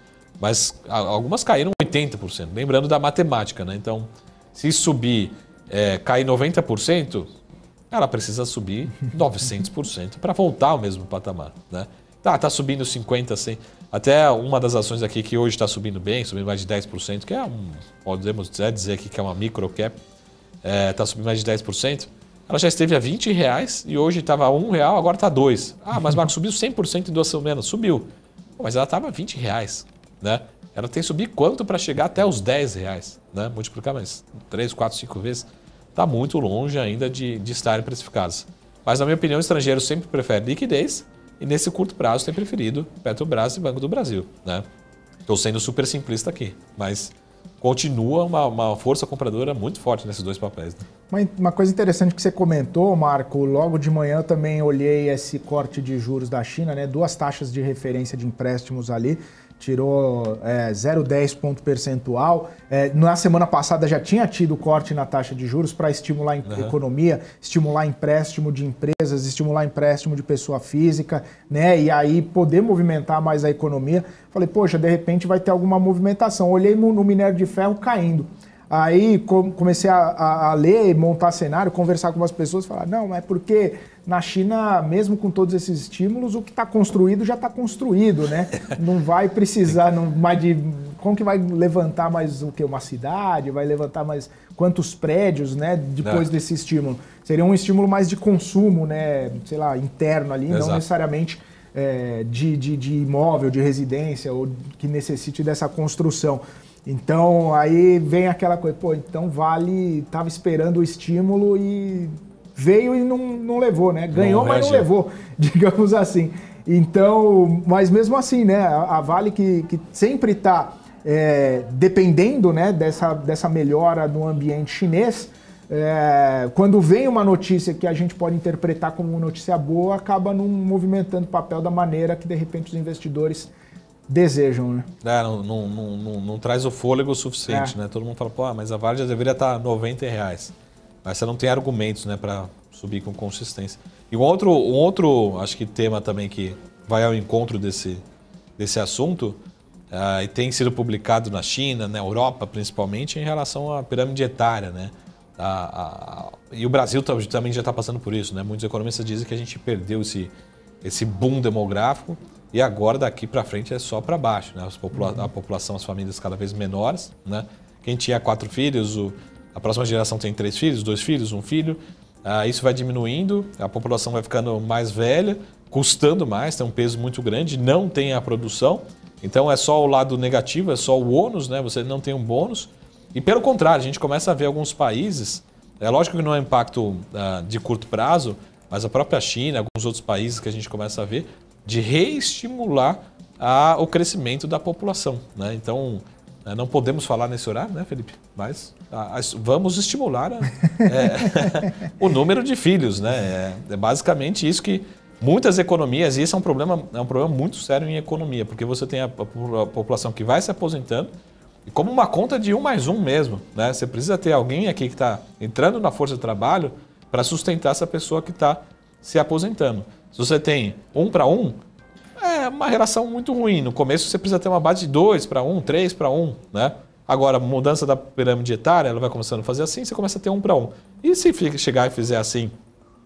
mas algumas caíram 80%. Lembrando da matemática, né? Então, se subir, é, cair 90%, ela precisa subir 900% para voltar ao mesmo patamar, né? Tá, tá subindo 50%, 100%. Até uma das ações aqui que hoje está subindo bem, subindo mais de 10%, que é um, podemos dizer aqui que é uma micro cap, está é, tá subindo mais de 10%. Ela já esteve a 20 reais e hoje estava a 1 real, agora está a 2. Ah, mas Marco subiu 100% em duas semanas. Subiu. Mas ela estava a 20 reais, né? Ela tem que subir quanto para chegar até os 10 reais, né? Multiplicar mais 3, 4, 5 vezes. Está muito longe ainda de, de estarem precificadas. Mas, na minha opinião, o estrangeiro sempre prefere liquidez e nesse curto prazo tem preferido Petrobras e Banco do Brasil. Né? Estou sendo super simplista aqui, mas continua uma, uma, força compradora muito forte nesses dois papéis. Né? Uma, uma, coisa interessante que você comentou, Marco, logo de manhã eu também olhei esse corte de juros da China, né? duas taxas de referência de empréstimos ali, tirou é, 0,10 ponto percentual. É, na semana passada já tinha tido corte na taxa de juros para estimular a uhum. economia, estimular empréstimo de empresas, estimular empréstimo de pessoa física, né? E aí poder movimentar mais a economia. Falei, poxa, de repente vai ter alguma movimentação. Olhei no minério de ferro caindo. Aí comecei a, a, a ler, montar cenário, conversar com as pessoas, falar, não, é porque na China, mesmo com todos esses estímulos, o que está construído já está construído, né? Não vai precisar não, mais de. Como que vai levantar mais o que? Uma cidade? Vai levantar mais quantos prédios, né? Depois não. desse estímulo. Seria um estímulo mais de consumo, né? Sei lá, interno ali, Exato. não necessariamente é, de, de, de imóvel, de residência, ou que necessite dessa construção. Então aí vem aquela coisa, pô, então vale, tava esperando o estímulo e veio e não, não levou, né? Ganhou, não mas não levou, digamos assim. Então, mas mesmo assim, né? A, Vale que, que sempre está é, dependendo né, dessa, dessa melhora no ambiente chinês, é, quando vem uma notícia que a gente pode interpretar como uma notícia boa, acaba não movimentando o papel da maneira que de repente os investidores desejam, né? É, não, não, não, não, traz o fôlego suficiente, é. né? Todo mundo fala, pô, ah, mas a Vale já deveria tá estar 90 reais. Mas você não tem argumentos né, para subir com consistência. E um outro, um outro, acho que tema também que vai ao encontro desse, desse assunto uh, e tem sido publicado na China, na Europa principalmente, em relação à pirâmide etária, né? A, a, e o Brasil também já está passando por isso, né? Muitos economistas dizem que a gente perdeu esse, esse boom demográfico e agora daqui para frente é só para baixo, né? Popula a população, as famílias cada vez menores, né? Quem tinha quatro filhos, o, a próxima geração tem três filhos, dois filhos, um filho. Ah, isso vai diminuindo, a população vai ficando mais velha, custando mais, tem um peso muito grande, não tem a produção. Então é só o lado negativo, é só o ônus, né? Você não tem um bônus. E pelo contrário, a gente começa a ver alguns países, é lógico que não é um impacto ah, de curto prazo, mas a própria China, alguns outros países que a gente começa a ver, de reestimular a, ah, o crescimento da população. Né? Então, eh, não podemos falar nesse horário, né, Felipe? Mas ah, vamos estimular é, o número de filhos. Né? É, é, basicamente isso que muitas economias, e isso é um problema, é um problema muito sério em economia, porque você tem a, a população que vai se aposentando, e como uma conta de um mais um mesmo. Né? Você precisa ter alguém aqui que está entrando na força de trabalho para sustentar essa pessoa que está se aposentando. Se você tem um para um, é uma relação muito ruim. No começo você precisa ter uma base de dois para um, três para um, né? Agora, mudança da pirâmide etária, ela vai começando a fazer assim, você começa a ter um para um. E se chegar e fizer assim,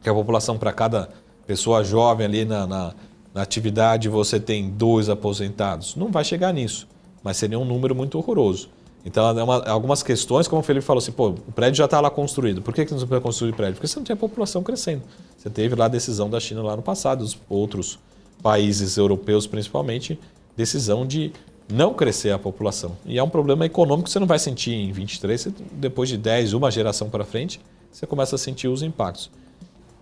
que a população para cada pessoa jovem ali na, na, na atividade você tem dois aposentados, não vai chegar nisso, mas seria um número muito horroroso. Então, é algumas questões, como o Felipe falou assim, pô, o prédio já está lá construído. Por que, que não precisa construir prédio? Porque você não tinha população crescendo. Você teve lá a decisão da China lá no passado, dos outros países europeus principalmente, decisão de não crescer a população. E é um problema econômico que você não vai sentir em 23, depois de 10, uma geração para frente, você começa a sentir os impactos.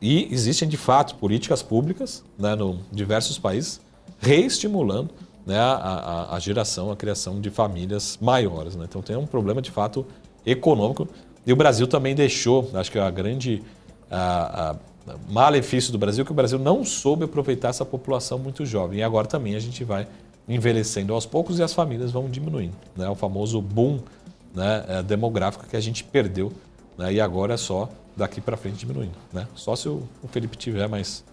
E existem, de fato, políticas públicas né, no diversos países reestimulando né, a, a, a, geração, a criação de famílias maiores. Né? Então tem um problema, de fato, econômico. E o Brasil também deixou, acho que a grande a, a malefício do Brasil, é que o Brasil não soube aproveitar essa população muito jovem. E agora também a gente vai envelhecendo aos poucos e as famílias vão diminuindo. Né? O famoso boom né, é, demográfico que a gente perdeu né? e agora é só daqui para frente diminuindo. Né? Só se o, Felipe tiver mais,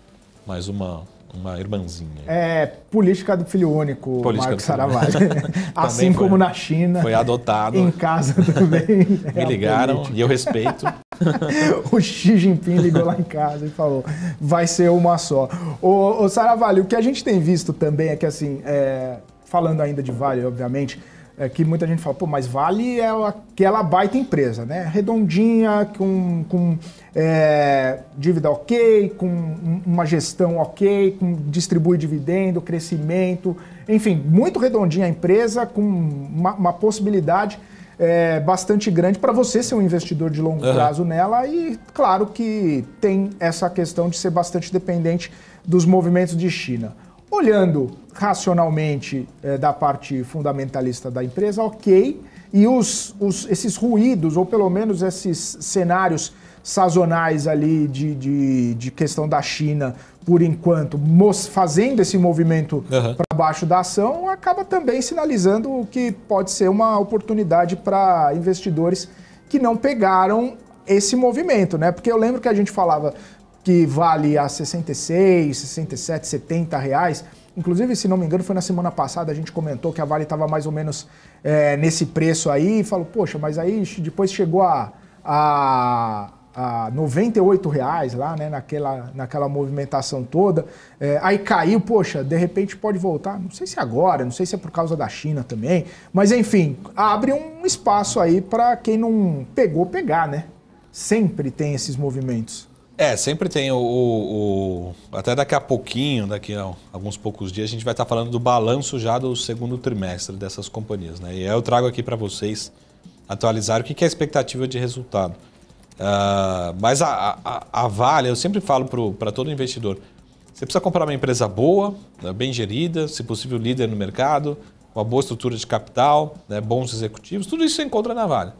mais uma, uma irmãzinha. É, política do filho único, política Marco assim foi, como na China. Foi adotado. Em casa também. Me ligaram é e eu respeito. o Xi Jinping ligou lá em casa e falou: vai ser uma só. O ô Saravali, o que a gente tem visto também é que, assim, é, falando ainda de Vale, obviamente, é que muita gente fala, pô, mas Vale é aquela baita empresa, né? Redondinha, com, com é, dívida ok, com uma gestão ok, com, distribui dividendo, crescimento, enfim, muito redondinha a empresa, com uma, uma possibilidade é, bastante grande para você ser um investidor de longo uhum. prazo nela e claro que tem essa questão de ser bastante dependente dos movimentos de China. Olhando racionalmente é, da parte fundamentalista da empresa, ok, e os, os, esses ruídos, ou pelo menos esses cenários sazonais ali de, de, de questão da China por enquanto, fazendo esse movimento uhum. para baixo da ação, acaba também sinalizando o que pode ser uma oportunidade para investidores que não pegaram esse movimento, né? Porque eu lembro que a gente falava que vale a 66, 67, 70 reais. Inclusive, se não me engano, foi na semana passada a gente comentou que a Vale estava mais ou menos é, nesse preço aí. E falou, poxa, mas aí depois chegou a, a a 98 reais lá, né, naquela, naquela movimentação toda. É, aí caiu, poxa, de repente pode voltar. Não sei se agora, não sei se é por causa da China também, mas enfim, abre um espaço aí para quem não pegou pegar, né? Sempre tem esses movimentos. É, sempre tem o, o, o até daqui a pouquinho, daqui a alguns poucos dias, a gente vai estar falando do balanço já do segundo trimestre dessas companhias, né? E aí eu trago aqui para vocês atualizar o que é a expectativa de resultado. Uh, mas a, a, a, Vale, eu sempre falo para todo investidor, você precisa comprar uma empresa boa, né, bem gerida, se possível líder no mercado, uma boa estrutura de capital, né, bons executivos, tudo isso você encontra na Vale.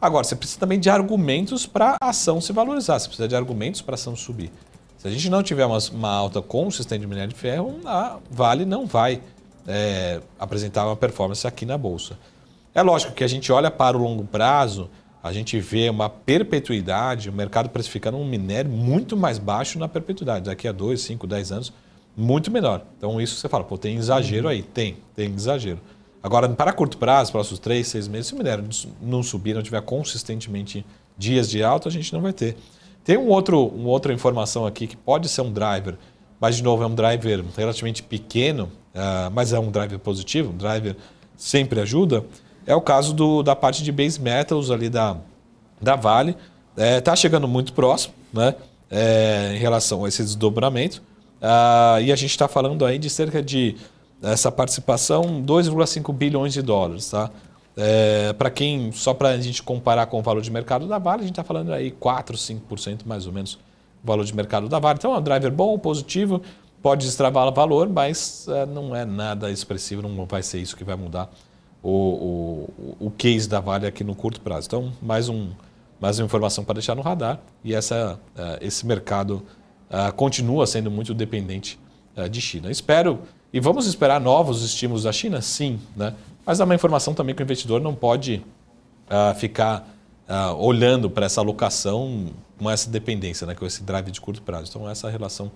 Agora, você precisa também de argumentos para a ação se valorizar, você precisa de argumentos para a ação subir. Se a gente não tiver uma, uma alta consistente de minério de ferro, a Vale não vai é, apresentar uma performance aqui na Bolsa. É lógico que a gente olha para o longo prazo, a gente vê uma perpetuidade, o mercado precificando um minério muito mais baixo na perpetuidade, daqui a 2, 5, 10 anos, muito menor. Então, isso você fala, pô, tem exagero uhum. aí. Tem, tem exagero. Agora, para curto prazo, próximos 3, 6 meses, se o minério não subir, não tiver consistentemente dias de alta, a gente não vai ter. Tem um outro, uma outra informação aqui que pode ser um driver, mas, de novo, é um driver relativamente pequeno, ah, mas é um driver positivo, um driver sempre ajuda, é o caso do, da parte de base metals ali da, da Vale. Está é, tá chegando muito próximo né, é, em relação a esse desdobramento. Ah, e a gente está falando aí de cerca de, essa participação, 2,5 bilhões de dólares. Tá? É, para quem, só para a gente comparar com o valor de mercado da Vale, a gente está falando aí 4, 5% mais ou menos o valor de mercado da Vale. Então é um driver bom, positivo, pode destravar o valor, mas é, não é nada expressivo, não vai ser isso que vai mudar o, o, o case da Vale aqui no curto prazo. Então, mais, um, mais uma informação para deixar no radar. E essa, eh, esse mercado eh, continua sendo muito dependente eh, de China. Espero, e vamos esperar novos estímulos da China? Sim. Né? Mas é uma informação também que o investidor não pode ficar olhando para essa alocação com essa dependência, né? com esse drive de curto prazo. Então, essa é a relação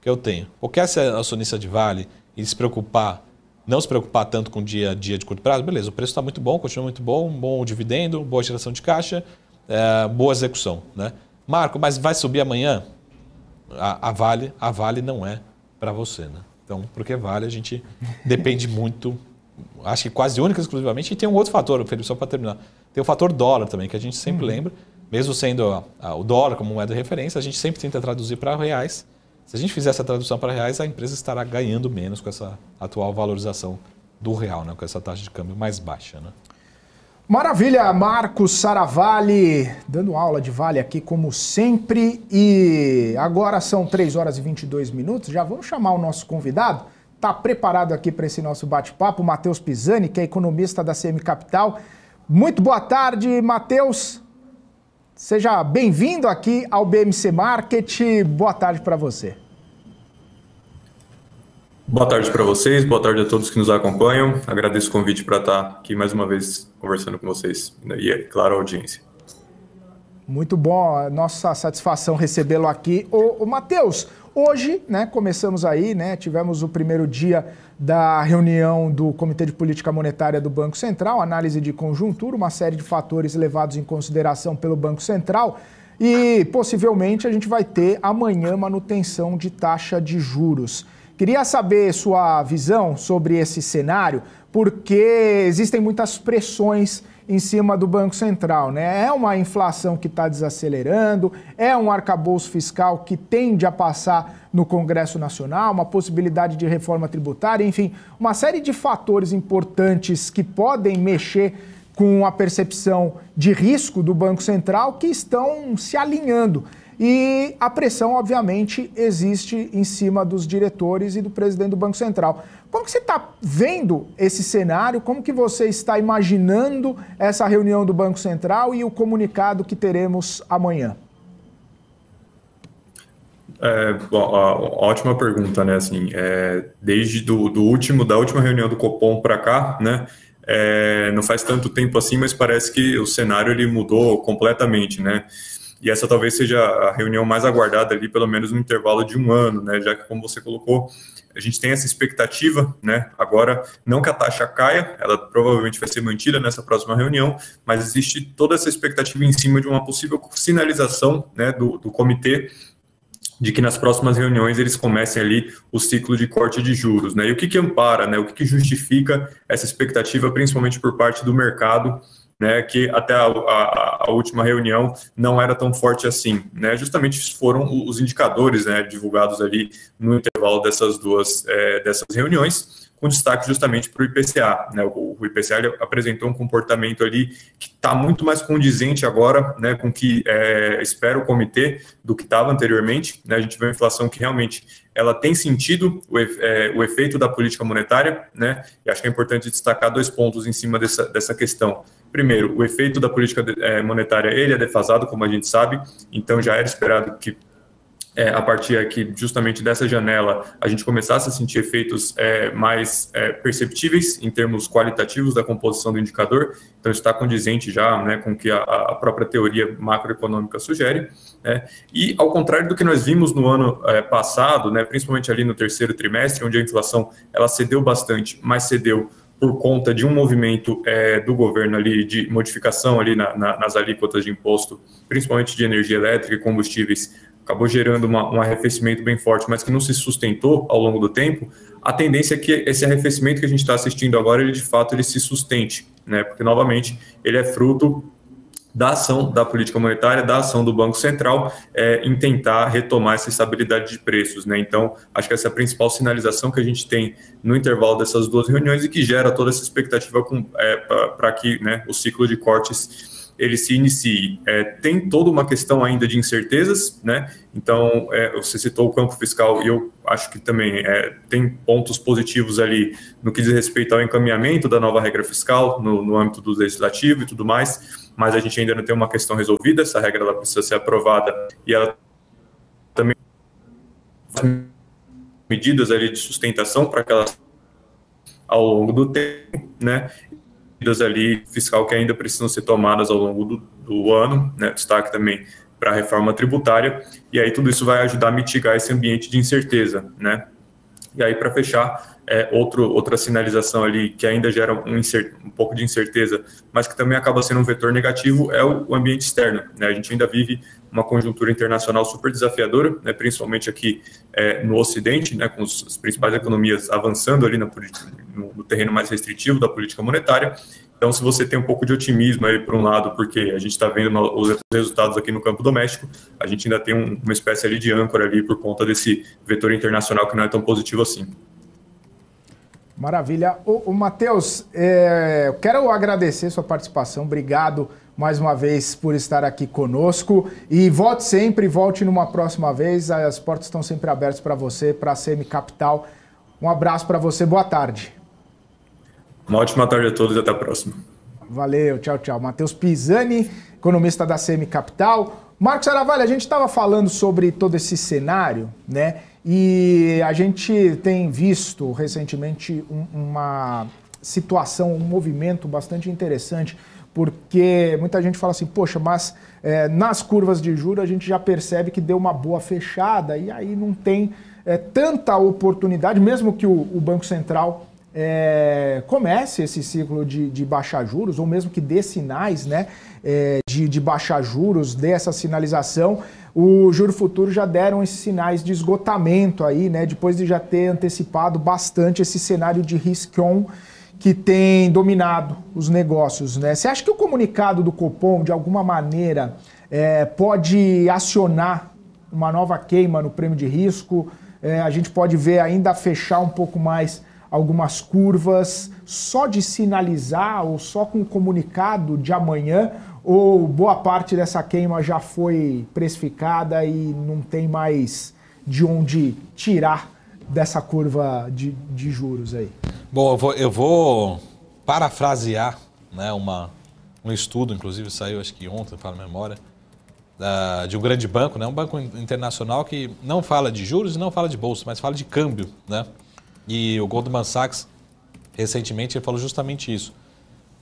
que eu tenho. qualquer ser acionista de Vale e se preocupar não se preocupar tanto com o dia a dia de curto prazo, beleza, o preço está muito bom, continua muito bom, bom dividendo, boa geração de caixa, é, boa execução. Né? Marco, mas vai subir amanhã? A, a Vale, a Vale não é para você, né? Então, porque Vale a gente depende muito, acho que quase única exclusivamente, e tem um outro fator, Felipe, só para terminar, tem o fator dólar também, que a gente sempre uhum. lembra, mesmo sendo a, a, o dólar como moeda de referência, a gente sempre tenta traduzir para reais, se a gente fizer essa tradução para reais, a empresa estará ganhando menos com essa atual valorização do real, né? com essa taxa de câmbio mais baixa. Né? Maravilha, Marcos Saravali, dando aula de vale aqui como sempre. E agora são 3 horas e 22 minutos. Já vamos chamar o nosso convidado. Está preparado aqui para esse nosso bate-papo, Matheus Pisani, que é economista da CM Capital. Muito boa tarde, Matheus. Seja bem-vindo aqui ao BMC Market. Boa tarde para você. Boa tarde para vocês, boa tarde a todos que nos acompanham. Agradeço o convite para estar aqui mais uma vez conversando com vocês e, é claro, a audiência. Muito bom, nossa satisfação recebê-lo aqui. O Matheus, Hoje, né, começamos aí, né, tivemos o primeiro dia da reunião do Comitê de Política Monetária do Banco Central, análise de conjuntura, uma série de fatores levados em consideração pelo Banco Central. E possivelmente a gente vai ter amanhã manutenção de taxa de juros. Queria saber sua visão sobre esse cenário, porque existem muitas pressões em cima do Banco Central. Né? É uma inflação que está desacelerando, é um arcabouço fiscal que tende a passar no Congresso Nacional, uma possibilidade de reforma tributária, enfim, uma série de fatores importantes que podem mexer com a percepção de risco do Banco Central que estão se alinhando. E a pressão, obviamente, existe em cima dos diretores e do presidente do Banco Central. Como que você está vendo esse cenário? Como que você está imaginando essa reunião do Banco Central e o comunicado que teremos amanhã? É, ótima pergunta, né? Assim, é, desde do, do, último, da última reunião do Copom para cá, né? É, não faz tanto tempo assim, mas parece que o cenário ele mudou completamente, né? e essa talvez seja a reunião mais aguardada ali, pelo menos no intervalo de um ano, né, já que, como você colocou, a gente tem essa expectativa, né, agora, não que a taxa caia, ela provavelmente vai ser mantida nessa próxima reunião, mas existe toda essa expectativa em cima de uma possível sinalização, né, do, do comitê de que nas próximas reuniões eles comecem ali o ciclo de corte de juros, né, e o que que ampara, né, o que que justifica essa expectativa, principalmente por parte do mercado, né, que até a, a, a, última reunião não era tão forte assim. Né? Justamente foram os indicadores né, divulgados ali no intervalo dessas duas é, dessas reuniões com destaque justamente para o IPCA. Né? O, o IPCA apresentou um comportamento ali que está muito mais condizente agora né, com o que é, espera o comitê do que estava anteriormente. Né? A gente vê uma inflação que realmente ela tem sentido o, é, o efeito da política monetária, né? E acho que é importante destacar dois pontos em cima dessa, dessa questão. Primeiro, o efeito da política é, monetária ele é defasado, como a gente sabe, então já era esperado que é, a partir aqui justamente dessa janela, a gente começasse a sentir efeitos é, mais é, perceptíveis em termos qualitativos da composição do indicador, então está condizente já né, com o que a, a, própria teoria macroeconômica sugere, né? e ao contrário do que nós vimos no ano é, passado, né, principalmente ali no terceiro trimestre, onde a inflação ela cedeu bastante, mas cedeu por conta de um movimento é, do governo ali de modificação ali na, na, nas alíquotas de imposto, principalmente de energia elétrica e combustíveis, acabou gerando uma, um arrefecimento bem forte, mas que não se sustentou ao longo do tempo, a tendência é que esse arrefecimento que a gente está assistindo agora, ele de fato ele se sustente, né? Porque novamente ele é fruto da ação da política monetária, da ação do Banco Central é, em tentar retomar essa estabilidade de preços. Né? Então, acho que essa é a principal sinalização que a gente tem no intervalo dessas duas reuniões e que gera toda essa expectativa é, para que né, o ciclo de cortes ele se inicie. É, tem toda uma questão ainda de incertezas, né? Então, é, você citou o campo fiscal e eu acho que também é, tem pontos positivos ali no que diz respeito ao encaminhamento da nova regra fiscal no, no âmbito do legislativo e tudo mais, mas a gente ainda não tem uma questão resolvida, essa regra ela precisa ser aprovada e ela também medidas ali de sustentação para que elas ao longo do tempo, né? medidas ali fiscal que ainda precisam ser tomadas ao longo do, do ano, né? destaque também para a reforma tributária, e aí tudo isso vai ajudar a mitigar esse ambiente de incerteza, né? E aí, para fechar, é, outro, outra sinalização ali que ainda gera um, um, pouco de incerteza, mas que também acaba sendo um vetor negativo, é o, o ambiente externo. Né? A gente ainda vive uma conjuntura internacional super desafiadora, né, principalmente aqui é, no Ocidente, né, com as principais economias avançando ali na, no, no, terreno mais restritivo da política monetária. Então, se você tem um pouco de otimismo aí, por um lado, porque a gente está vendo os resultados aqui no campo doméstico, a gente ainda tem um, uma espécie ali de âncora ali por conta desse vetor internacional que não é tão positivo assim. Maravilha. O, o Matheus, é, quero agradecer sua participação. Obrigado mais uma vez por estar aqui conosco. E volte sempre, volte numa próxima vez. As portas estão sempre abertas para você, para a Semi Capital. Um abraço para você, boa tarde. Uma ótima tarde a todos e até a próxima. Valeu, tchau, tchau. Matheus Pisani, economista da Semi Capital. Marcos Aravalho, a gente estava falando sobre todo esse cenário, né? E a gente tem visto recentemente uma situação, um movimento bastante interessante, porque muita gente fala assim, poxa, mas é, nas curvas de juros a gente já percebe que deu uma boa fechada e aí não tem é, tanta oportunidade, mesmo que o, o Banco Central é, comece esse ciclo de, de, baixar juros, ou mesmo que dê sinais né, é, de, de, baixar juros, dê essa sinalização. O juro futuro já deram esses sinais de esgotamento aí, né, depois de já ter antecipado bastante esse cenário de risk-on que tem dominado os negócios. Né? Você acha que o comunicado do Copom, de alguma maneira, é, pode acionar uma nova queima no prêmio de risco? É, a gente pode ver ainda fechar um pouco mais algumas curvas, só de sinalizar ou só com comunicado de amanhã, ou boa parte dessa queima já foi precificada e não tem mais de onde tirar dessa curva de, de juros aí? Bom, eu vou, eu vou parafrasear né, uma, um estudo, inclusive saiu acho que ontem, falo memória, de um grande banco, né, um banco internacional que não fala de juros e não fala de bolsa, mas fala de câmbio, né? E o Goldman Sachs, recentemente, falou justamente isso.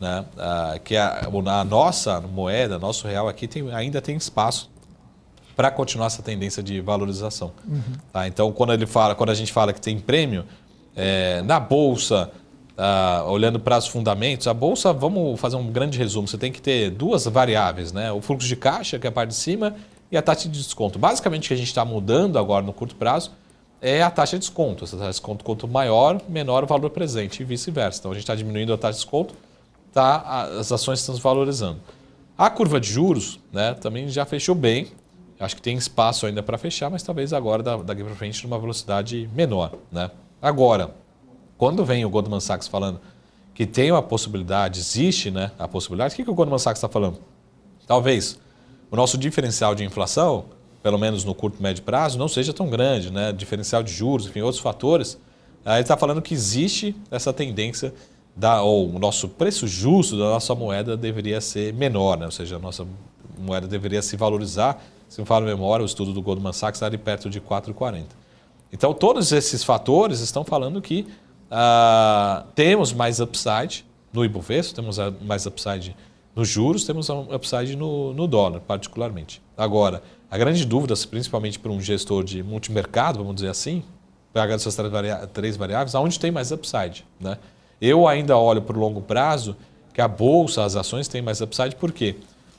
Né? Ah, que a, a, nossa moeda, nosso real aqui tem, ainda tem espaço para continuar essa tendência de valorização. Uhum. Tá? Então, quando ele fala, quando a gente fala que tem prêmio é, na bolsa, ah, olhando para os fundamentos, a bolsa, vamos fazer um grande resumo. Você tem que ter duas variáveis, né? O fluxo de caixa, que é a parte de cima, e a taxa de desconto. Basicamente, o que a gente está mudando agora no curto prazo é a taxa de desconto. Essa taxa de desconto, quanto maior, menor o valor presente e vice-versa. Então, a gente está diminuindo a taxa de desconto, tá, as ações estão se valorizando. A curva de juros né, também já fechou bem. Acho que tem espaço ainda para fechar, mas talvez agora, daqui para frente, numa velocidade menor. Né? Agora, quando vem o Goldman Sachs falando que tem uma possibilidade, existe né, a possibilidade, o que, que o Goldman Sachs está falando? Talvez o nosso diferencial de inflação pelo menos no curto e médio prazo, não seja tão grande, né? diferencial de juros, enfim, outros fatores, ah, ele está falando que existe essa tendência, da, ou o nosso preço justo da nossa moeda deveria ser menor, né? ou seja, a nossa moeda deveria se valorizar. Se não falo memória, o estudo do Goldman Sachs está ali perto de 4,40. Então, todos esses fatores estão falando que ah, temos mais upside no Ibovespa, temos mais upside nos juros, temos um upside no, no dólar, particularmente. Agora, a grande dúvida, principalmente para um gestor de multimercado, vamos dizer assim, pagando essas três variáveis, aonde tem mais upside? Né? Eu ainda olho para o longo prazo que a bolsa, as ações têm mais upside, por quê?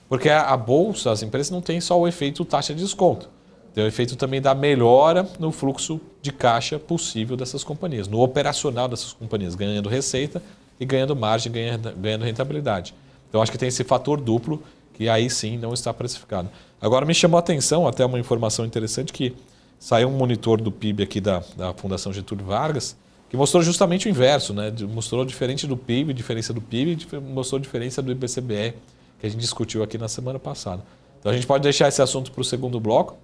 Porque a bolsa, as empresas não tem só o efeito taxa de desconto, tem o efeito também da melhora no fluxo de caixa possível dessas companhias, no operacional dessas companhias, ganhando receita e ganhando margem, ganhando, ganhando rentabilidade. Então acho que tem esse fator duplo que aí sim não está precificado. Agora, me chamou a atenção até uma informação interessante que saiu um monitor do PIB aqui da, da Fundação Getúlio Vargas, que mostrou justamente o inverso, né? mostrou diferente do PIB, diferença do PIB, mostrou diferença do IBCBE que a gente discutiu aqui na semana passada. Então, a gente pode deixar esse assunto para o segundo bloco,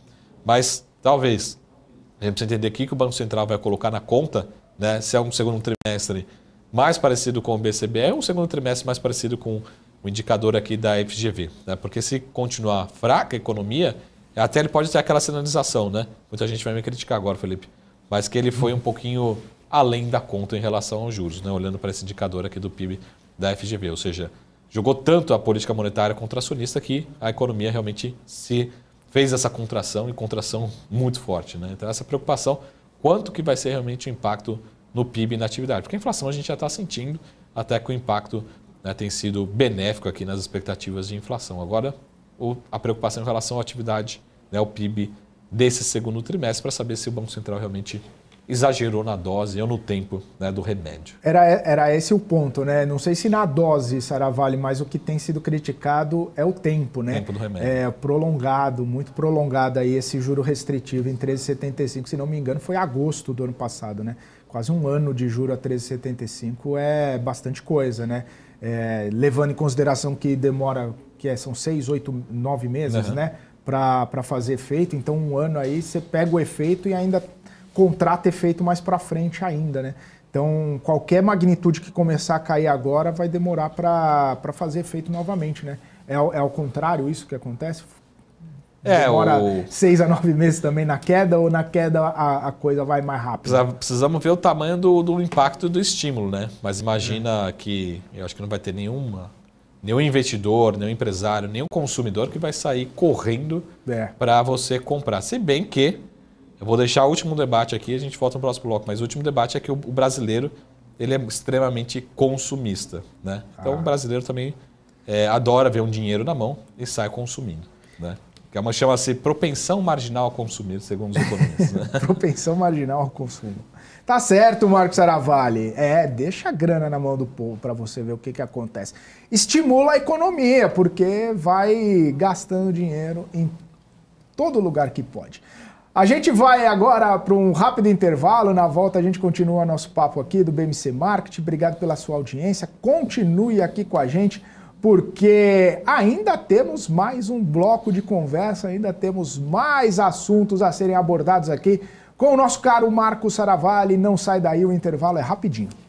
mas talvez a gente entender aqui que o Banco Central vai colocar na conta né, se é um segundo trimestre mais parecido com o BCBE ou um segundo trimestre mais parecido com o indicador aqui da FGV. Né? Porque se continuar fraca a economia, até ele pode ter aquela sinalização, né? Muita gente vai me criticar agora, Felipe. Mas que ele foi um pouquinho além da conta em relação aos juros, né? olhando para esse indicador aqui do PIB da FGV. Ou seja, jogou tanto a política monetária contracionista que a economia realmente se fez essa contração e contração muito forte. Né? Então, essa preocupação, quanto que vai ser realmente o impacto no PIB e na atividade? Porque a inflação a gente já está sentindo, até com o impacto né, tem sido benéfico aqui nas expectativas de inflação. Agora, o, a preocupação em relação à atividade, né, ao PIB desse segundo trimestre, para saber se o Banco Central realmente exagerou na dose ou no tempo né, do remédio. Era, era esse o ponto, né? Não sei se na dose, Sara Vale, mas o que tem sido criticado é o tempo, né? Tempo do remédio. É prolongado, muito prolongado aí esse juro restritivo em 13,75, se não me engano, foi agosto do ano passado, né? Quase um ano de juro a 13,75 é bastante coisa, né? é, levando em consideração que demora, que é, são seis, oito, nove meses, uhum. né? Para fazer efeito. Então, um ano aí você pega o efeito e ainda contrata efeito mais para frente ainda, né? Então, qualquer magnitude que começar a cair agora vai demorar para fazer efeito novamente, né? É, é ao contrário isso que acontece? É, o... seis a nove meses também na queda ou na queda a, a coisa vai mais rápido? precisamos ver o tamanho do, do impacto do estímulo, né? Mas imagina é. que eu acho que não vai ter nenhuma, nenhum investidor, nenhum empresário, nenhum consumidor que vai sair correndo é. para você comprar. Se bem que, eu vou deixar o último debate aqui, a gente volta no próximo bloco, mas o último debate é que o, o brasileiro ele é extremamente consumista, né? Então ah. o brasileiro também é, adora ver um dinheiro na mão e sai consumindo, né? Que é uma chama-se propensão marginal a consumir, segundo os economistas. Né? propensão marginal ao consumo. Tá certo, Marcos Aravalli. É, deixa a grana na mão do povo para você ver o que, que acontece. Estimula a economia, porque vai gastando dinheiro em todo lugar que pode. A gente vai agora para um rápido intervalo. Na volta a gente continua nosso papo aqui do BMC Market. Obrigado pela sua audiência. Continue aqui com a gente porque ainda temos mais um bloco de conversa, ainda temos mais assuntos a serem abordados aqui com o nosso caro Marco Saravalli. Não sai daí, o intervalo é rapidinho.